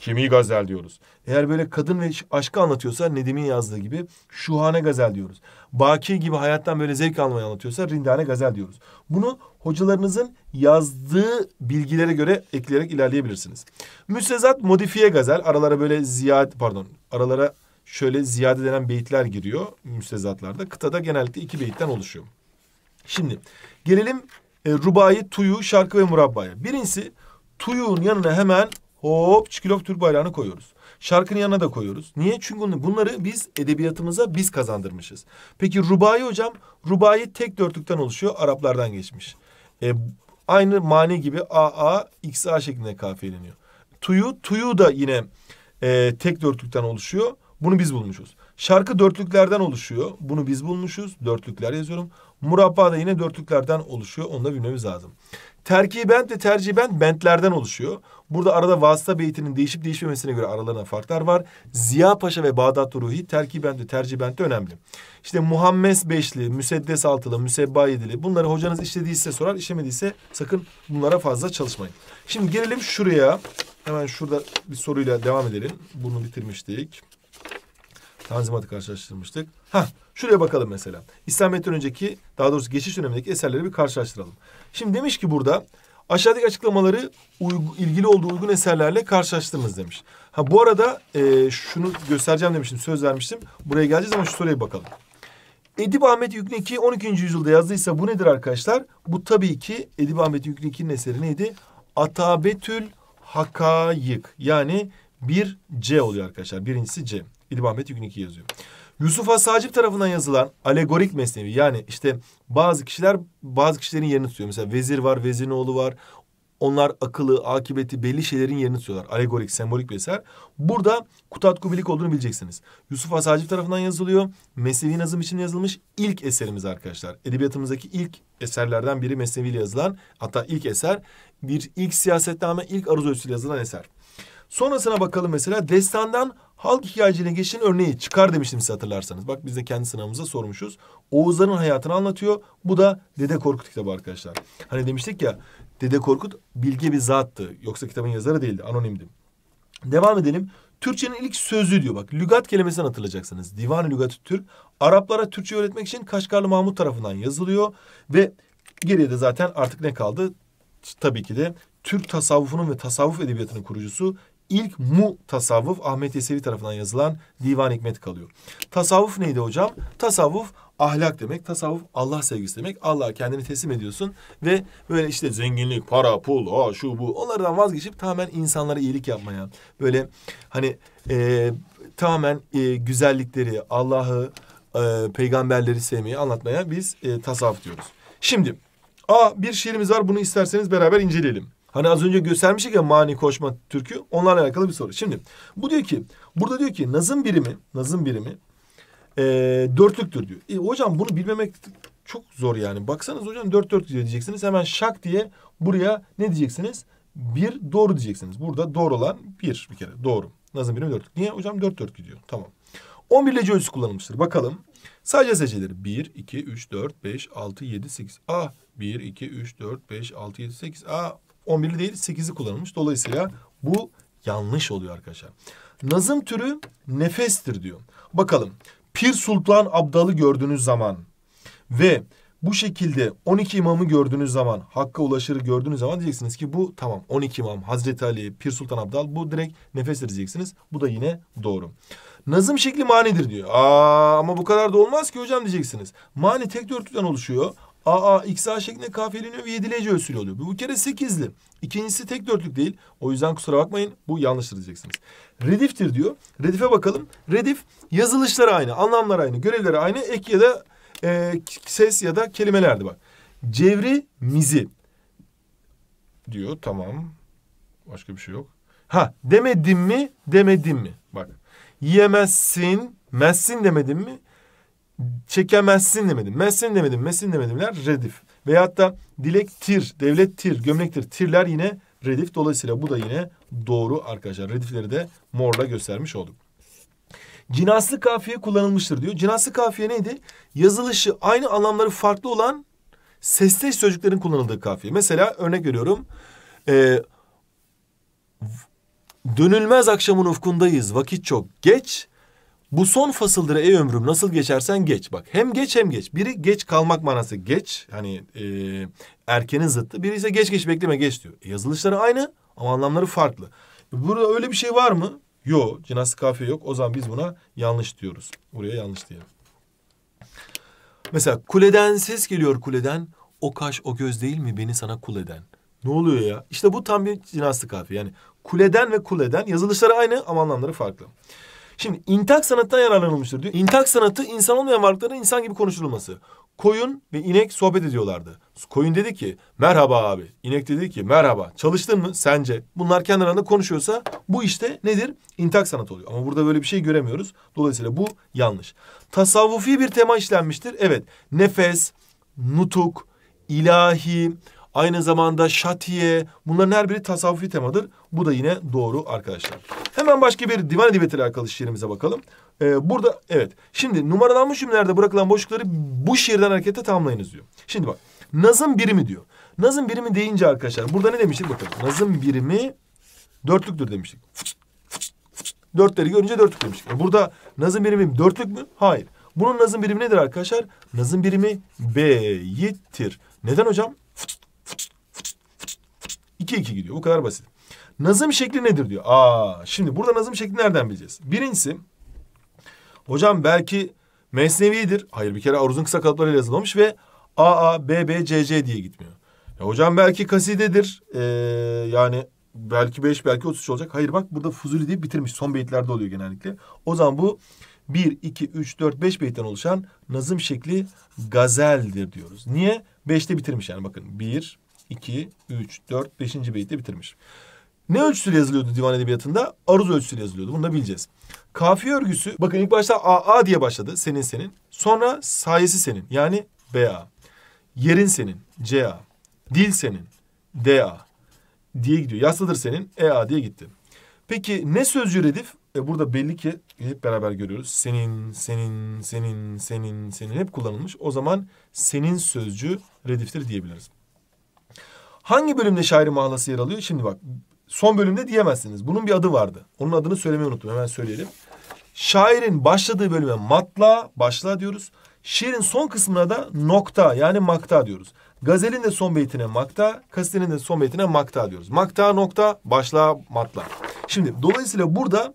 Kimi gazel diyoruz. Eğer böyle kadın ve aşkı anlatıyorsa Nedim'in yazdığı gibi şuhane gazel diyoruz. Baki gibi hayattan böyle zevk almayı anlatıyorsa rindane gazel diyoruz. Bunu hocalarınızın yazdığı bilgilere göre ekleyerek ilerleyebilirsiniz. Müstezat modifiye gazel. Aralara böyle ziyade pardon aralara şöyle ziyade denen beyitler giriyor müstezatlarda. Kıtada genellikle iki beyitten oluşuyor. Şimdi gelelim e, rubayi, tuyu, şarkı ve murabbaya. Birincisi tuyun yanına hemen Hop Çikilov Türk bayrağını koyuyoruz. Şarkının yanına da koyuyoruz. Niye? Çünkü bunları biz edebiyatımıza biz kazandırmışız. Peki rubai hocam, rubai tek dörtlükten oluşuyor. Araplardan geçmiş. E, aynı mani gibi AA, XA şeklinde kafiyeleniyor. Tuyu, tuyu da yine e, tek dörtlükten oluşuyor. Bunu biz bulmuşuz. Şarkı dörtlüklerden oluşuyor. Bunu biz bulmuşuz. Dörtlükler yazıyorum. Murabba da yine dörtlüklerden oluşuyor. Onu da bilmemiz lazım. Terkibent ve terciben bentlerden oluşuyor. Burada arada vasıta beytinin değişip değişmemesine göre aralarında farklar var. Ziya Paşa ve Bağdat Ruhi terkibent ve terciben de önemli. İşte Muhammes Beşli, Müseddes Altılı, Müsebba Yedili bunları hocanız işlediyse sorar, işlemediyse sakın bunlara fazla çalışmayın. Şimdi gelelim şuraya. Hemen şurada bir soruyla devam edelim. Bunu bitirmiştik. Tanzimat'ı karşılaştırmıştık. Ha, şuraya bakalım mesela. İslamiyet'ten önceki, daha doğrusu geçiş dönemindeki eserleri bir karşılaştıralım. Şimdi demiş ki burada aşağıdaki açıklamaları uygu, ilgili olduğu uygun eserlerle karşılaştırınız demiş. Ha bu arada e, şunu göstereceğim demiştim söz vermiştim. Buraya geleceğiz ama şu soruya bakalım. Edip Ahmet Yükneki 12. yüzyılda yazdıysa bu nedir arkadaşlar? Bu tabii ki Edip Ahmet Yükneki'nin eseri neydi? Atabetül Hakayık. Yani bir C oluyor arkadaşlar. Birincisi C. İdib Ahmet Yükneki yazıyor. Yusuf Asacip tarafından yazılan alegorik mesnevi yani işte bazı kişiler bazı kişilerin yerini tutuyor. Mesela vezir var, vezirin oğlu var. Onlar akıllı, akıbeti belli şeylerin yerini tutuyorlar. Alegorik, sembolik bir eser. Burada Kutatku Bilik olduğunu bileceksiniz. Yusuf Asacip tarafından yazılıyor. Mesnevi nazım için yazılmış ilk eserimiz arkadaşlar. Edebiyatımızdaki ilk eserlerden biri Mesnevi ile yazılan. Hatta ilk eser bir ilk siyasetname, ilk aruz ölçüsüyle yazılan eser. Sonrasına bakalım mesela destandan halk hikayeciliğine geçin örneği çıkar demiştim size hatırlarsanız. Bak biz de kendi sınavımıza sormuşuz. Oğuzların hayatını anlatıyor. Bu da Dede Korkut kitabı arkadaşlar. Hani demiştik ya Dede Korkut bilge bir zattı. Yoksa kitabın yazarı değildi. Anonimdi. Devam edelim. Türkçenin ilk sözlüğü diyor bak. Lügat kelimesinden hatırlayacaksınız. Divan-ı Lügat-ı Türk Araplara Türkçe öğretmek için Kaşgarlı Mahmut tarafından yazılıyor ve geriye de zaten artık ne kaldı? Tabii ki de Türk tasavvufunun ve tasavvuf edebiyatının kurucusu ilk mu tasavvuf Ahmet Yesevi tarafından yazılan Divan Hikmet kalıyor. Tasavvuf neydi hocam? Tasavvuf ahlak demek. Tasavvuf Allah sevgisi demek. Allah kendini teslim ediyorsun ve böyle işte zenginlik, para, pul, ha şu bu onlardan vazgeçip tamamen insanlara iyilik yapmaya. Böyle hani e, tamamen e, güzellikleri, Allah'ı, e, peygamberleri sevmeyi anlatmaya biz e, tasavvuf diyoruz. Şimdi A bir şiirimiz var bunu isterseniz beraber inceleyelim. Hani az önce göstermiştik ya mani koşma türkü. Onlarla alakalı bir soru. Şimdi bu diyor ki burada diyor ki nazım birimi nazım birimi e, dörtlüktür diyor. E, hocam bunu bilmemek çok zor yani. Baksanız hocam dört dört diyor diyeceksiniz. Hemen şak diye buraya ne diyeceksiniz? Bir doğru diyeceksiniz. Burada doğru olan bir bir kere doğru. Nazım birimi dörtlük. Niye hocam dört dört gidiyor. Tamam. On lece ölçüsü kullanılmıştır. Bakalım. Sadece seceleri 1, 2, 3, 4, 5, 6, 7, 8. A 1, 2, 3, 4, 5, 6, 7, 8. A 11'li değil 8'i kullanılmış. Dolayısıyla bu yanlış oluyor arkadaşlar. Nazım türü nefestir diyor. Bakalım Pir Sultan Abdal'ı gördüğünüz zaman ve bu şekilde 12 imamı gördüğünüz zaman, Hakk'a ulaşırı gördüğünüz zaman diyeceksiniz ki bu tamam 12 imam, Hazreti Ali, Pir Sultan Abdal bu direkt nefestir diyeceksiniz. Bu da yine doğru. Nazım şekli manidir diyor. Aa ama bu kadar da olmaz ki hocam diyeceksiniz. Mani tek dörtlükten oluşuyor. AA, XA şeklinde kafiyeleniyor ve yedilece ölçülü oluyor. Bu bir kere sekizli. İkincisi tek dörtlük değil. O yüzden kusura bakmayın bu yanlıştır diyeceksiniz. Rediftir diyor. Redife bakalım. Redif yazılışları aynı, anlamları aynı, görevleri aynı. Ek ya da e, ses ya da kelimelerdi bak. Cevri mizi diyor. Tamam. Başka bir şey yok. Ha demedim mi demedim mi? Bak Yemezsin, messin demedim mi? çekemezsin demedim. Mesin demedim. Mesin demedimler redif. Veyahut da dilek tir, devlet tir, gömlektir. Tirler yine redif. Dolayısıyla bu da yine doğru arkadaşlar. Redifleri de morla göstermiş olduk. Cinaslı kafiye kullanılmıştır diyor. Cinaslı kafiye neydi? Yazılışı aynı anlamları farklı olan sesteş sözcüklerin kullanıldığı kafiye. Mesela örnek veriyorum. E, dönülmez akşamın ufkundayız. Vakit çok geç. Bu son fasıldır ey ömrüm nasıl geçersen geç. Bak hem geç hem geç. Biri geç kalmak manası geç. Hani e, erkenin zıttı. Biri ise geç geç bekleme geç diyor. E, yazılışları aynı ama anlamları farklı. Burada öyle bir şey var mı? Yok. Cinası kafiye yok. O zaman biz buna yanlış diyoruz. Buraya yanlış diyelim. Mesela kuleden ses geliyor kuleden. O kaş o göz değil mi beni sana kul eden? Ne oluyor ya? İşte bu tam bir cinası kafiye. Yani kuleden ve kuleden yazılışları aynı ama anlamları farklı. Şimdi intak sanattan yararlanılmıştır diyor. İntak sanatı insan olmayan varlıkların insan gibi konuşulması. Koyun ve inek sohbet ediyorlardı. Koyun dedi ki merhaba abi. İnek dedi ki merhaba. Çalıştın mı sence? Bunlar kendi arasında konuşuyorsa bu işte nedir? İntak sanat oluyor. Ama burada böyle bir şey göremiyoruz. Dolayısıyla bu yanlış. Tasavvufi bir tema işlenmiştir. Evet nefes, nutuk, ilahi, Aynı zamanda şatiye bunların her biri tasavvufi temadır. Bu da yine doğru arkadaşlar. Hemen başka bir divan edebiyatı alakalı şiirimize bakalım. Ee, burada evet şimdi numaralanmış cümlelerde bırakılan boşlukları bu şiirden hareketle tamamlayınız diyor. Şimdi bak nazım birimi diyor. Nazım birimi deyince arkadaşlar burada ne demiştik bakalım? Nazım birimi dörtlüktür demiştik. Dörtleri görünce dörtlük demiştik. Yani e burada nazım birimi dörtlük mü? Hayır. Bunun nazım birimi nedir arkadaşlar? Nazım birimi beyittir. Neden hocam? 2-2 gidiyor. Bu kadar basit. Nazım şekli nedir diyor. Aa, şimdi burada nazım şekli nereden bileceğiz? Birincisi hocam belki mesnevidir. Hayır bir kere aruzun kısa kalıplarıyla yazılmış ve a a b b c c diye gitmiyor. Ya e, hocam belki kasidedir. Ee, yani belki 5 belki 33 olacak. Hayır bak burada Fuzuli diye bitirmiş. Son beyitlerde oluyor genellikle. O zaman bu 1, 2, 3, 4, 5 beytten oluşan nazım şekli gazeldir diyoruz. Niye? 5'te bitirmiş yani bakın. 1, 2, 3, 4, 5. beyitte bitirmiş. Ne ölçüsüyle yazılıyordu divan edebiyatında? Aruz ölçüsüyle yazılıyordu. Bunu da bileceğiz. Kafiye örgüsü bakın ilk başta AA diye başladı. Senin senin. Sonra sayesi senin. Yani BA. Yerin senin. CA. Dil senin. DA. Diye gidiyor. Yaslıdır senin. EA diye gitti. Peki ne sözcü redif? E burada belli ki hep beraber görüyoruz. Senin, senin, senin, senin, senin hep kullanılmış. O zaman senin sözcü rediftir diyebiliriz. Hangi bölümde şairi mahlası yer alıyor? Şimdi bak son bölümde diyemezsiniz. Bunun bir adı vardı. Onun adını söylemeyi unuttum. Hemen söyleyelim. Şairin başladığı bölüme matla başla diyoruz. Şiirin son kısmına da nokta yani makta diyoruz. Gazelin de son beytine makta, kastenin de son beytine makta diyoruz. Makta nokta başla matla. Şimdi dolayısıyla burada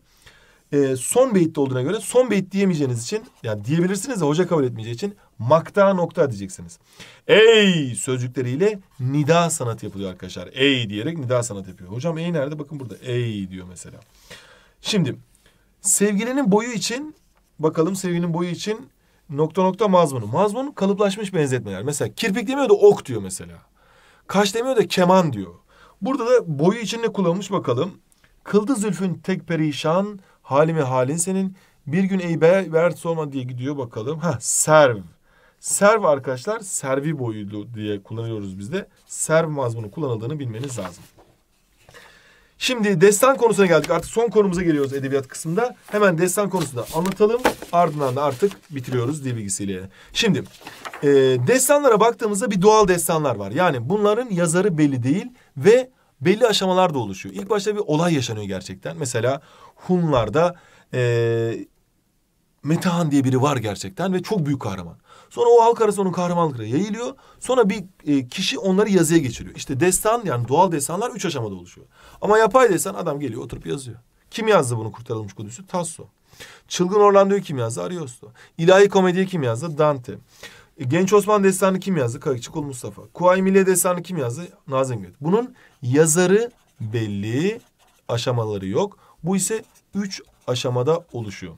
e, son beyitte olduğuna göre son beyit diyemeyeceğiniz için yani diyebilirsiniz de hoca kabul etmeyeceği için Makta nokta diyeceksiniz. Ey sözcükleriyle nida sanatı yapılıyor arkadaşlar. Ey diyerek nida sanatı yapıyor. Hocam ey nerede? Bakın burada. Ey diyor mesela. Şimdi sevgilinin boyu için bakalım sevgilinin boyu için nokta nokta mazmunu. Mazmunun kalıplaşmış benzetmeler. Mesela kirpik demiyor da ok diyor mesela. Kaş demiyor da keman diyor. Burada da boyu için ne kullanmış bakalım. Kıldı zülfün tek perişan, halimi halin senin. Bir gün ey ber, sorma diye gidiyor bakalım. Ha serv Serv arkadaşlar servi boyulu diye kullanıyoruz biz de. Serv mazmunu kullanıldığını bilmeniz lazım. Şimdi destan konusuna geldik. Artık son konumuza geliyoruz edebiyat kısmında. Hemen destan konusunda anlatalım. Ardından da artık bitiriyoruz dil bilgisiyle. Şimdi e, destanlara baktığımızda bir doğal destanlar var. Yani bunların yazarı belli değil ve belli aşamalar da oluşuyor. İlk başta bir olay yaşanıyor gerçekten. Mesela Hunlarda e, Metehan diye biri var gerçekten ve çok büyük kahraman. Sonra o halk arası onun kahramanlıkları yayılıyor. Sonra bir e, kişi onları yazıya geçiriyor. İşte destan yani doğal destanlar üç aşamada oluşuyor. Ama yapay destan adam geliyor oturup yazıyor. Kim yazdı bunu kurtarılmış Kudüs'ü? Tasso. Çılgın Orlando'yu kim yazdı? Ariosto. İlahi komediyi kim yazdı? Dante. E, Genç Osman Destanı kim yazdı? Kayıkçı Kul Mustafa. Kuay Milliye Destanı kim yazdı? Nazım Hikmet. Bunun yazarı belli, aşamaları yok. Bu ise üç aşamada oluşuyor.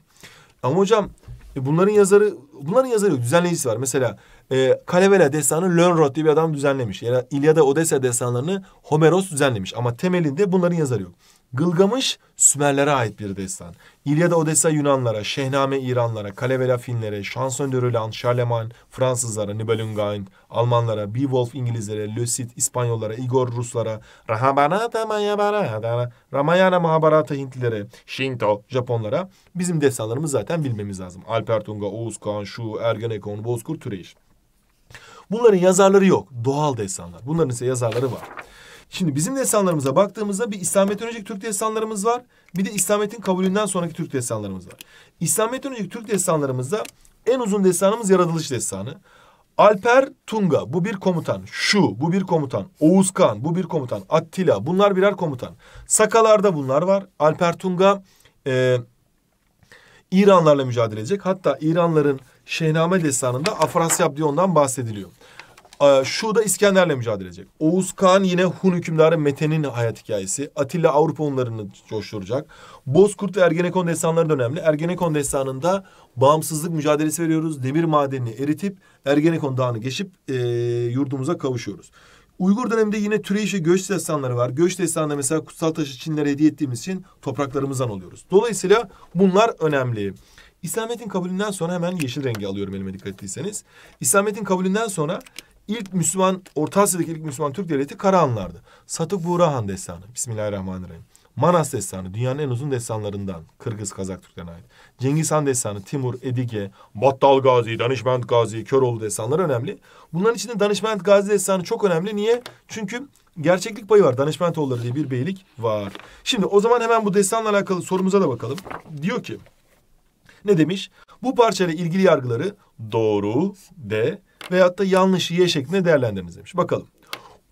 Ama hocam e, bunların yazarı, bunların yazarı yok, düzenleyicisi var. Mesela e, Kalevela destanı Lönrod diye bir adam düzenlemiş. Ya İlyada Odessa destanlarını Homeros düzenlemiş. Ama temelinde bunların yazarı yok. Gılgamış Sümerlere ait bir destan. İlyada Odessa Yunanlara, Şehname İranlara, Kalevela Finlere, Şanson de Roland, Charlemagne Fransızlara, Nibelungain Almanlara, Beowulf İngilizlere, Le İspanyollara, Igor Ruslara, Rahabanata Mayabarata, Ramayana Mahabharata Hintlilere, Shinto Japonlara bizim destanlarımız zaten bilmemiz lazım. Alpertunga, Tunga, Oğuz Kağan, Şu, Ergenekon, Bozkurt, Türeyiş. Bunların yazarları yok. Doğal destanlar. Bunların ise yazarları var. Şimdi bizim destanlarımıza baktığımızda bir İslamiyet'ten önceki Türk destanlarımız var. Bir de İslamiyet'in kabulünden sonraki Türk destanlarımız var. İslamiyet'ten önceki Türk destanlarımızda en uzun destanımız Yaratılış destanı. Alper Tunga bu bir komutan. Şu bu bir komutan. Oğuzkan bu bir komutan. Attila bunlar birer komutan. Sakalarda bunlar var. Alper Tunga e, İranlarla mücadele edecek. Hatta İranların Şehname destanında Afrasyab ondan bahsediliyor. Ee, şu da İskender'le mücadele edecek. Oğuz Kağan yine Hun hükümdarı Mete'nin hayat hikayesi. Atilla Avrupa onlarını coşturacak. Bozkurt ve Ergenekon destanları da önemli. Ergenekon destanında bağımsızlık mücadelesi veriyoruz. Demir madenini eritip Ergenekon dağını geçip e, yurdumuza kavuşuyoruz. Uygur döneminde yine türeyiş ve göç destanları var. Göç destanında mesela kutsal taşı Çinlere hediye ettiğimiz için topraklarımızdan oluyoruz. Dolayısıyla bunlar önemli. İslamiyet'in kabulünden sonra hemen yeşil rengi alıyorum elime dikkat ettiyseniz. İslamiyet'in kabulünden sonra ilk Müslüman, Orta Asya'daki ilk Müslüman Türk devleti Karahanlardı. Satuk Buğra Han destanı. Bismillahirrahmanirrahim. Manas destanı dünyanın en uzun destanlarından. Kırgız Kazak Türklerine ait. Cengiz Han destanı, Timur, Edige, Battal Gazi, Danışment Gazi, Köroğlu destanları önemli. Bunların içinde Danışment Gazi destanı çok önemli. Niye? Çünkü gerçeklik payı var. Danışmentoğulları diye bir beylik var. Şimdi o zaman hemen bu destanla alakalı sorumuza da bakalım. Diyor ki ne demiş? Bu parçayla ilgili yargıları doğru de veyahut da yanlış ye şeklinde değerlendiriniz demiş. Bakalım.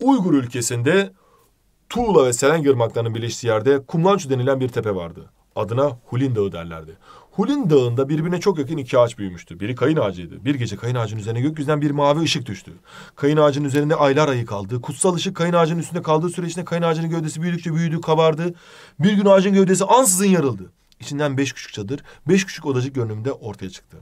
Uygur ülkesinde Tuğla ve Selen ırmaklarının birleştiği yerde Kumlançu denilen bir tepe vardı. Adına Hulin Dağı derlerdi. Hulin Dağı'nda birbirine çok yakın iki ağaç büyümüştü. Biri kayın ağacıydı. Bir gece kayın ağacının üzerine gökyüzünden bir mavi ışık düştü. Kayın ağacının üzerinde aylar ayı kaldı. Kutsal ışık kayın ağacının üstünde kaldığı süreçte kayın ağacının gövdesi büyüdükçe büyüdü, kabardı. Bir gün ağacın gövdesi ansızın yarıldı. İçinden beş küçük çadır, beş küçük odacık görünümde ortaya çıktı.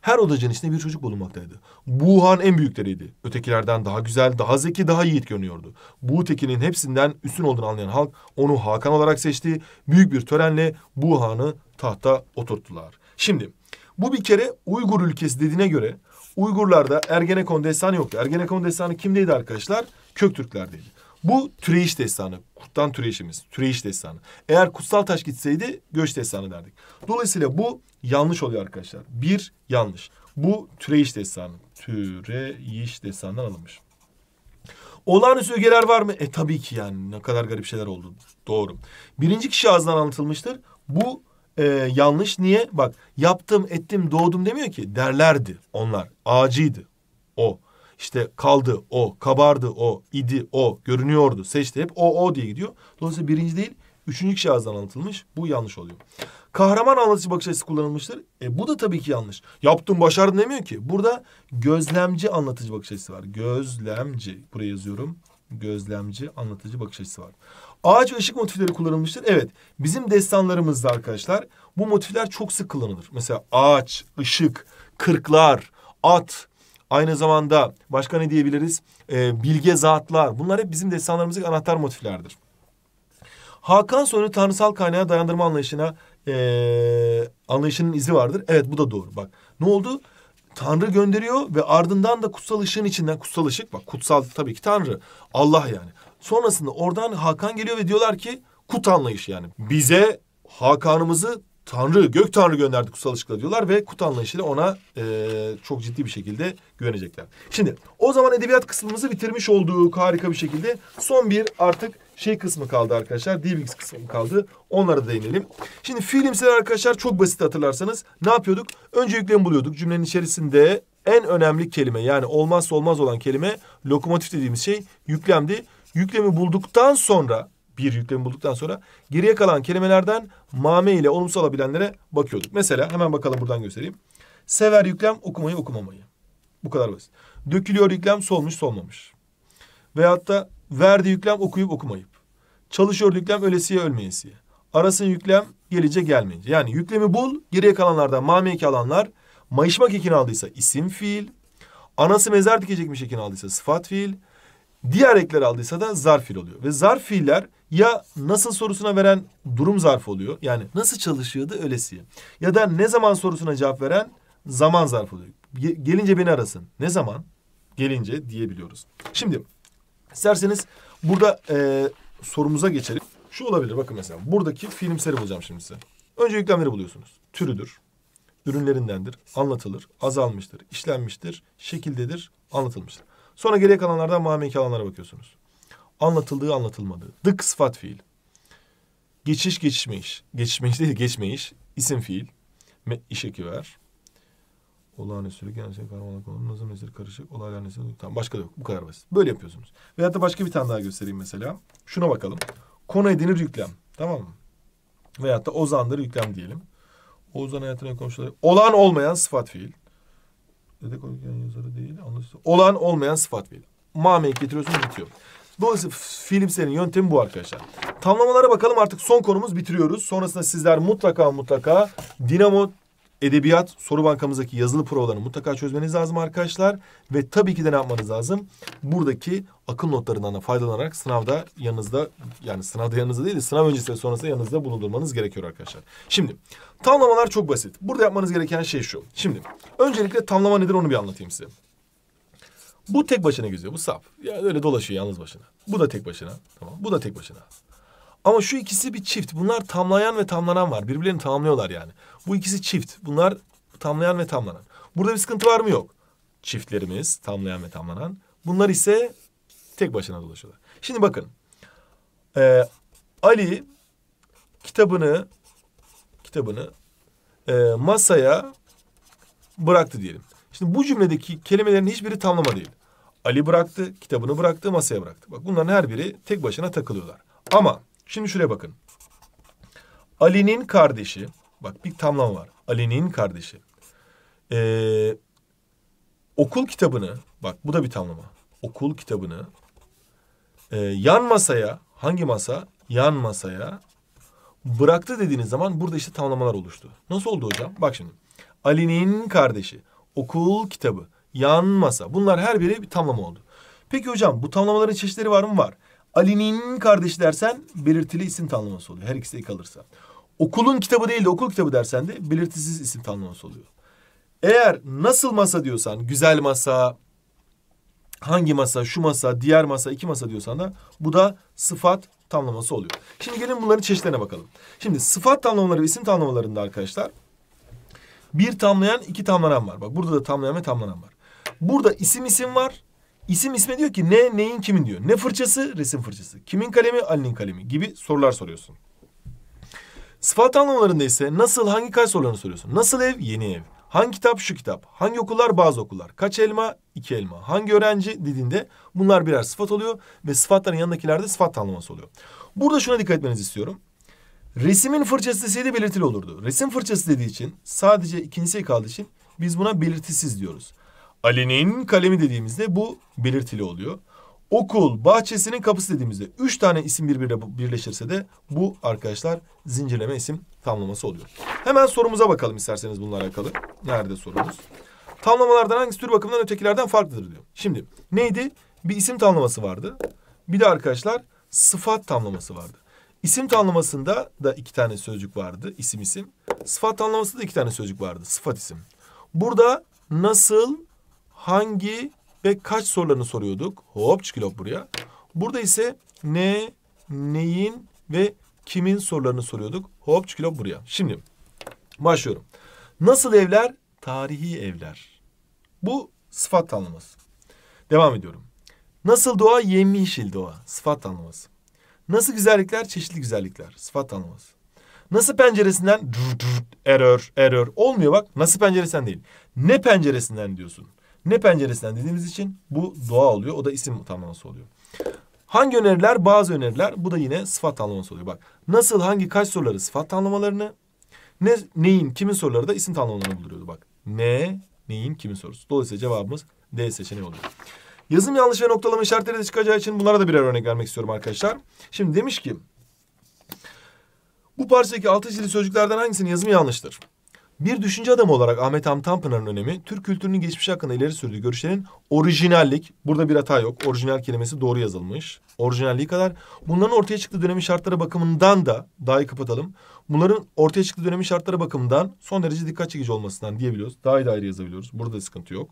Her odacının içinde bir çocuk bulunmaktaydı. Buhan en büyükleriydi. Ötekilerden daha güzel, daha zeki, daha yiğit görünüyordu. Bu Buğtekin'in hepsinden üstün olduğunu anlayan halk onu Hakan olarak seçti. Büyük bir törenle Buhan'ı tahta oturttular. Şimdi bu bir kere Uygur ülkesi dediğine göre Uygurlarda Ergenekon destanı yoktu. Ergenekon destanı kimdeydi arkadaşlar? Köktürklerdeydi. Bu türeyiş destanı. Kurttan türeyişimiz. Türeyiş destanı. Eğer kutsal taş gitseydi göç destanı derdik. Dolayısıyla bu yanlış oluyor arkadaşlar. Bir yanlış. Bu türeyiş destanı. Türeyiş destanından alınmış. Olağanüstü ögeler var mı? E tabii ki yani ne kadar garip şeyler oldu. Doğru. Birinci kişi ağzından anlatılmıştır. Bu e, yanlış. Niye? Bak yaptım ettim doğdum demiyor ki. Derlerdi onlar. Ağacıydı o işte kaldı o, kabardı o, idi o, görünüyordu, seçti hep o o diye gidiyor. Dolayısıyla birinci değil, üçüncü kişi ağızdan anlatılmış. Bu yanlış oluyor. Kahraman anlatıcı bakış açısı kullanılmıştır. E bu da tabii ki yanlış. Yaptım başardım demiyor ki. Burada gözlemci anlatıcı bakış açısı var. Gözlemci. Buraya yazıyorum. Gözlemci anlatıcı bakış açısı var. Ağaç ve ışık motifleri kullanılmıştır. Evet bizim destanlarımızda arkadaşlar bu motifler çok sık kullanılır. Mesela ağaç, ışık, kırklar, at, Aynı zamanda başka ne diyebiliriz? E, bilge zatlar. Bunlar hep bizim destanlarımızdaki anahtar motiflerdir. Hakan sonu tanrısal kaynağa dayandırma anlayışına e, anlayışının izi vardır. Evet bu da doğru. Bak ne oldu? Tanrı gönderiyor ve ardından da kutsal ışığın içinden kutsal ışık bak kutsal tabii ki Tanrı Allah yani. Sonrasında oradan Hakan geliyor ve diyorlar ki kut anlayışı yani. Bize Hakan'ımızı tanrı, gök tanrı gönderdi kutsal ışıkla diyorlar ve kut anlayışıyla ona e, çok ciddi bir şekilde güvenecekler. Şimdi o zaman edebiyat kısmımızı bitirmiş olduk harika bir şekilde. Son bir artık şey kısmı kaldı arkadaşlar. Dil bilgisi kısmı kaldı. Onlara değinelim. Şimdi fiilimsel arkadaşlar çok basit hatırlarsanız ne yapıyorduk? Önce yüklemi buluyorduk. Cümlenin içerisinde en önemli kelime yani olmazsa olmaz olan kelime lokomotif dediğimiz şey yüklemdi. Yüklemi bulduktan sonra bir yüklemi bulduktan sonra geriye kalan kelimelerden mame ile olumsuz alabilenlere bakıyorduk. Mesela hemen bakalım buradan göstereyim. Sever yüklem okumayı okumamayı. Bu kadar basit. Dökülüyor yüklem solmuş solmamış. Veyahut da verdi yüklem okuyup okumayıp. Çalışıyor yüklem ölesiye ölmeyesiye. Arasın yüklem gelince gelmeyince. Yani yüklemi bul geriye kalanlardan mame iki alanlar. Mayışmak ekini aldıysa isim fiil. Anası mezar dikecekmiş ekini aldıysa sıfat fiil. Diğer ekler aldıysa da zarf fiil oluyor. Ve zarf fiiller ya nasıl sorusuna veren durum zarfı oluyor. Yani nasıl çalışıyordu ölesiye. Ya da ne zaman sorusuna cevap veren zaman zarfı oluyor. Gelince beni arasın. Ne zaman? Gelince diyebiliyoruz. Şimdi isterseniz burada e, sorumuza geçelim. Şu olabilir bakın mesela. Buradaki filmseri bulacağım şimdi size. Önce yüklemleri buluyorsunuz. Türüdür. Ürünlerindendir. Anlatılır. Azalmıştır. işlenmiştir. Şekildedir. Anlatılmıştır. Sonra geriye kalanlardan mamiki alanlara bakıyorsunuz. Anlatıldığı anlatılmadığı. Dık sıfat fiil. Geçiş geçmeyiş. Geçmeyiş değil geçmeyiş. İsim fiil. Me, iş eki ver. Olağanüstülük yani şey karmalık olur. Nazım nesir karışık. Olaylar nesir. Tamam başka da yok. Bu kadar basit. Böyle yapıyorsunuz. Veyahut da başka bir tane daha göstereyim mesela. Şuna bakalım. Konu edinir yüklem. Tamam mı? Veyahut da ozandır yüklem diyelim. Oğuzhan hayatına komşuları. Olan olmayan sıfat fiil. Dede yazarı değil. Anlaşıldı. Olan olmayan sıfat fiil. Mameyi getiriyorsun bitiyor. Dolayısıyla senin yöntemi bu arkadaşlar. Tamlamalara bakalım artık son konumuz bitiriyoruz. Sonrasında sizler mutlaka mutlaka Dinamo Edebiyat soru bankamızdaki yazılı provalarını mutlaka çözmeniz lazım arkadaşlar. Ve tabii ki de ne yapmanız lazım? Buradaki akıl notlarından da faydalanarak sınavda yanınızda yani sınavda yanınızda değil de sınav öncesi ve sonrasında yanınızda bulundurmanız gerekiyor arkadaşlar. Şimdi tamlamalar çok basit. Burada yapmanız gereken şey şu. Şimdi öncelikle tamlama nedir onu bir anlatayım size. Bu tek başına geziyor. Bu sap. Yani öyle dolaşıyor yalnız başına. Bu da tek başına. Tamam. Bu da tek başına. Ama şu ikisi bir çift. Bunlar tamlayan ve tamlanan var. Birbirlerini tamlıyorlar yani. Bu ikisi çift. Bunlar tamlayan ve tamlanan. Burada bir sıkıntı var mı? Yok. Çiftlerimiz tamlayan ve tamlanan. Bunlar ise tek başına dolaşıyorlar. Şimdi bakın. Ee, Ali kitabını kitabını e, masaya bıraktı diyelim. Şimdi bu cümledeki kelimelerin hiçbiri tamlama değil. Ali bıraktı, kitabını bıraktı, masaya bıraktı. Bak bunların her biri tek başına takılıyorlar. Ama şimdi şuraya bakın. Ali'nin kardeşi, bak bir tamlam var. Ali'nin kardeşi. Ee, okul kitabını, bak bu da bir tamlama. Okul kitabını e, yan masaya, hangi masa? Yan masaya bıraktı dediğiniz zaman burada işte tamlamalar oluştu. Nasıl oldu hocam? Bak şimdi. Ali'nin kardeşi okul kitabı, yan masa bunlar her biri bir tamlama oldu. Peki hocam bu tamlamaların çeşitleri var mı? Var. Ali'nin kardeşi dersen belirtili isim tamlaması oluyor. Her ikisi de kalırsa. Okulun kitabı değil de okul kitabı dersen de belirtisiz isim tamlaması oluyor. Eğer nasıl masa diyorsan, güzel masa, hangi masa, şu masa, diğer masa, iki masa diyorsan da bu da sıfat tamlaması oluyor. Şimdi gelin bunların çeşitlerine bakalım. Şimdi sıfat tamlamaları ve isim tamlamalarında arkadaşlar bir tamlayan, iki tamlanan var. Bak burada da tamlayan ve tamlanan var. Burada isim isim var. İsim isme diyor ki ne, neyin, kimin diyor. Ne fırçası? Resim fırçası. Kimin kalemi? Ali'nin kalemi gibi sorular soruyorsun. Sıfat anlamlarında ise nasıl, hangi kaç sorularını soruyorsun. Nasıl ev? Yeni ev. Hangi kitap? Şu kitap. Hangi okullar? Bazı okullar. Kaç elma? İki elma. Hangi öğrenci? Dediğinde bunlar birer sıfat oluyor ve sıfatların yanındakiler de sıfat tanımlaması oluyor. Burada şuna dikkat etmenizi istiyorum. Resimin fırçası deseydi belirtili olurdu. Resim fırçası dediği için sadece ikinci şey kaldığı için biz buna belirtisiz diyoruz. Ali'nin kalemi dediğimizde bu belirtili oluyor. Okul bahçesinin kapısı dediğimizde üç tane isim birbirine birleşirse de bu arkadaşlar zincirleme isim tamlaması oluyor. Hemen sorumuza bakalım isterseniz bununla alakalı. Nerede sorumuz? Tamlamalardan hangisi tür bakımından ötekilerden farklıdır diyor. Şimdi neydi? Bir isim tamlaması vardı. Bir de arkadaşlar sıfat tamlaması vardı. İsim tanımlamasında da iki tane sözcük vardı. İsim isim. Sıfat tanımlamasında da iki tane sözcük vardı. Sıfat isim. Burada nasıl, hangi ve kaç sorularını soruyorduk. Hop çıkıyor buraya. Burada ise ne, neyin ve kimin sorularını soruyorduk. Hop çıkıyor buraya. Şimdi başlıyorum. Nasıl evler? Tarihi evler. Bu sıfat tanımlaması. Devam ediyorum. Nasıl doğa? Yemyeşil doğa. Sıfat tanımlaması. Nasıl güzellikler? Çeşitli güzellikler. Sıfat tanımlaması. Nasıl penceresinden error error olmuyor bak. Nasıl penceresinden değil. Ne penceresinden diyorsun. Ne penceresinden dediğimiz için bu doğa oluyor. O da isim tanımlaması oluyor. Hangi öneriler? Bazı öneriler. Bu da yine sıfat tanımlaması oluyor. Bak nasıl hangi kaç soruları sıfat tanımlamalarını ne, neyin kimin soruları da isim tanımlamalarını buluyordu bak. Ne neyin kimin sorusu. Dolayısıyla cevabımız D seçeneği oluyor. Yazım yanlış ve noktalama işaretleri de çıkacağı için bunlara da birer örnek vermek istiyorum arkadaşlar. Şimdi demiş ki bu parçadaki altı çizili sözcüklerden hangisinin yazımı yanlıştır? Bir düşünce adamı olarak Ahmet Ham Tanpınar'ın önemi Türk kültürünün geçmiş hakkında ileri sürdüğü görüşlerin orijinallik. Burada bir hata yok. Orijinal kelimesi doğru yazılmış. Orijinalliği kadar. Bunların ortaya çıktığı dönemin şartları bakımından da daha iyi kapatalım. Bunların ortaya çıktığı dönemin şartları bakımından son derece dikkat çekici olmasından diyebiliyoruz. Daha iyi daire yazabiliyoruz. Burada da sıkıntı yok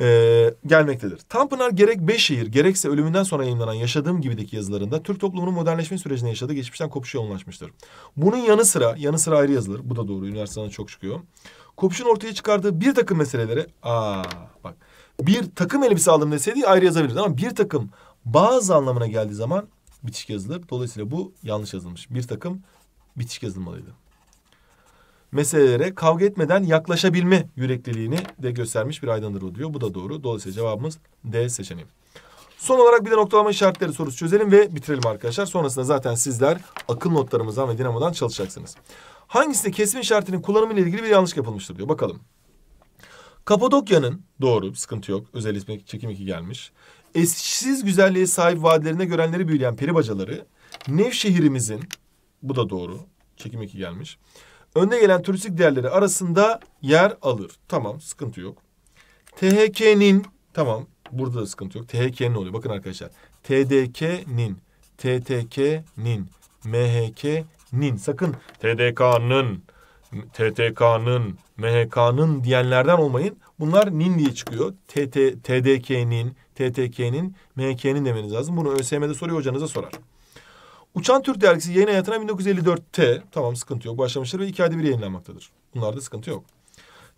e, gelmektedir. Tanpınar gerek Beyşehir gerekse ölümünden sonra yayınlanan Yaşadığım Gibi'deki yazılarında Türk toplumunun modernleşme sürecinde yaşadığı geçmişten kopuşa yoğunlaşmıştır. Bunun yanı sıra, yanı sıra ayrı yazılır. Bu da doğru. Üniversiteden çok çıkıyor. Kopuşun ortaya çıkardığı bir takım meselelere... Aa bak. Bir takım elbise aldım deseydi ayrı yazabilirdi ama bir takım bazı anlamına geldiği zaman bitişik yazılır. Dolayısıyla bu yanlış yazılmış. Bir takım bitişik yazılmalıydı meselelere kavga etmeden yaklaşabilme yürekliliğini de göstermiş bir aydındır o diyor. Bu da doğru. Dolayısıyla cevabımız D seçeneği. Son olarak bir de noktalama işaretleri sorusu çözelim ve bitirelim arkadaşlar. Sonrasında zaten sizler akıl notlarımızdan ve dinamodan çalışacaksınız. Hangisinde kesim işaretinin kullanımıyla ilgili bir yanlış yapılmıştır diyor. Bakalım. Kapadokya'nın doğru sıkıntı yok. Özel ismi çekim 2 gelmiş. Eşsiz güzelliğe sahip vadilerinde görenleri büyüleyen peri bacaları Nevşehirimizin bu da doğru. Çekim 2 gelmiş önde gelen turistik değerleri arasında yer alır. Tamam sıkıntı yok. THK'nin tamam burada da sıkıntı yok. THK'nin oluyor bakın arkadaşlar. TDK'nin, TTK'nin, MHK'nin sakın TDK'nın, TTK'nın, MHK'nın diyenlerden olmayın. Bunlar nin diye çıkıyor. TT, TDK'nin, TTK'nin, MHK'nin demeniz lazım. Bunu ÖSYM'de soruyor hocanıza sorar. Uçan Türk dergisi yayın hayatına 1954'te tamam sıkıntı yok başlamıştır ve iki ayda bir yayınlanmaktadır. Bunlarda sıkıntı yok.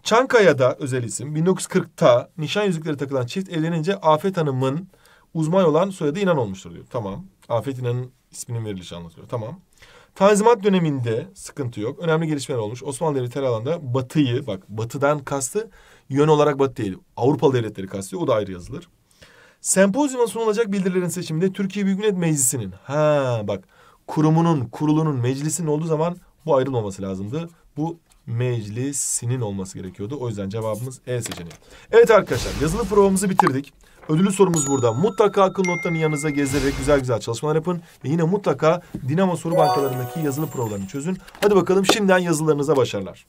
Çankaya'da özel isim 1940'ta nişan yüzükleri takılan çift evlenince Afet Hanım'ın uzman olan soyadı İnan olmuştur diyor. Tamam. Afet İnan'ın isminin verilişi anlatılıyor. Tamam. Tanzimat döneminde sıkıntı yok. Önemli gelişmeler olmuş. Osmanlı Devletleri alanında batıyı bak batıdan kastı yön olarak batı değil. Avrupalı devletleri kastıyor. O da ayrı yazılır. Sempozyuma sunulacak bildirilerin seçiminde Türkiye Büyük Millet Meclisi'nin ha bak kurumunun, kurulunun, meclisinin olduğu zaman bu ayrılmaması lazımdı. Bu meclisinin olması gerekiyordu. O yüzden cevabımız E seçeneği. Evet arkadaşlar yazılı provamızı bitirdik. Ödülü sorumuz burada. Mutlaka akıl notlarını yanınıza gezdirerek güzel güzel çalışmalar yapın. Ve yine mutlaka Dinamo Soru Bankalarındaki yazılı provalarını çözün. Hadi bakalım şimdiden yazılarınıza başarılar.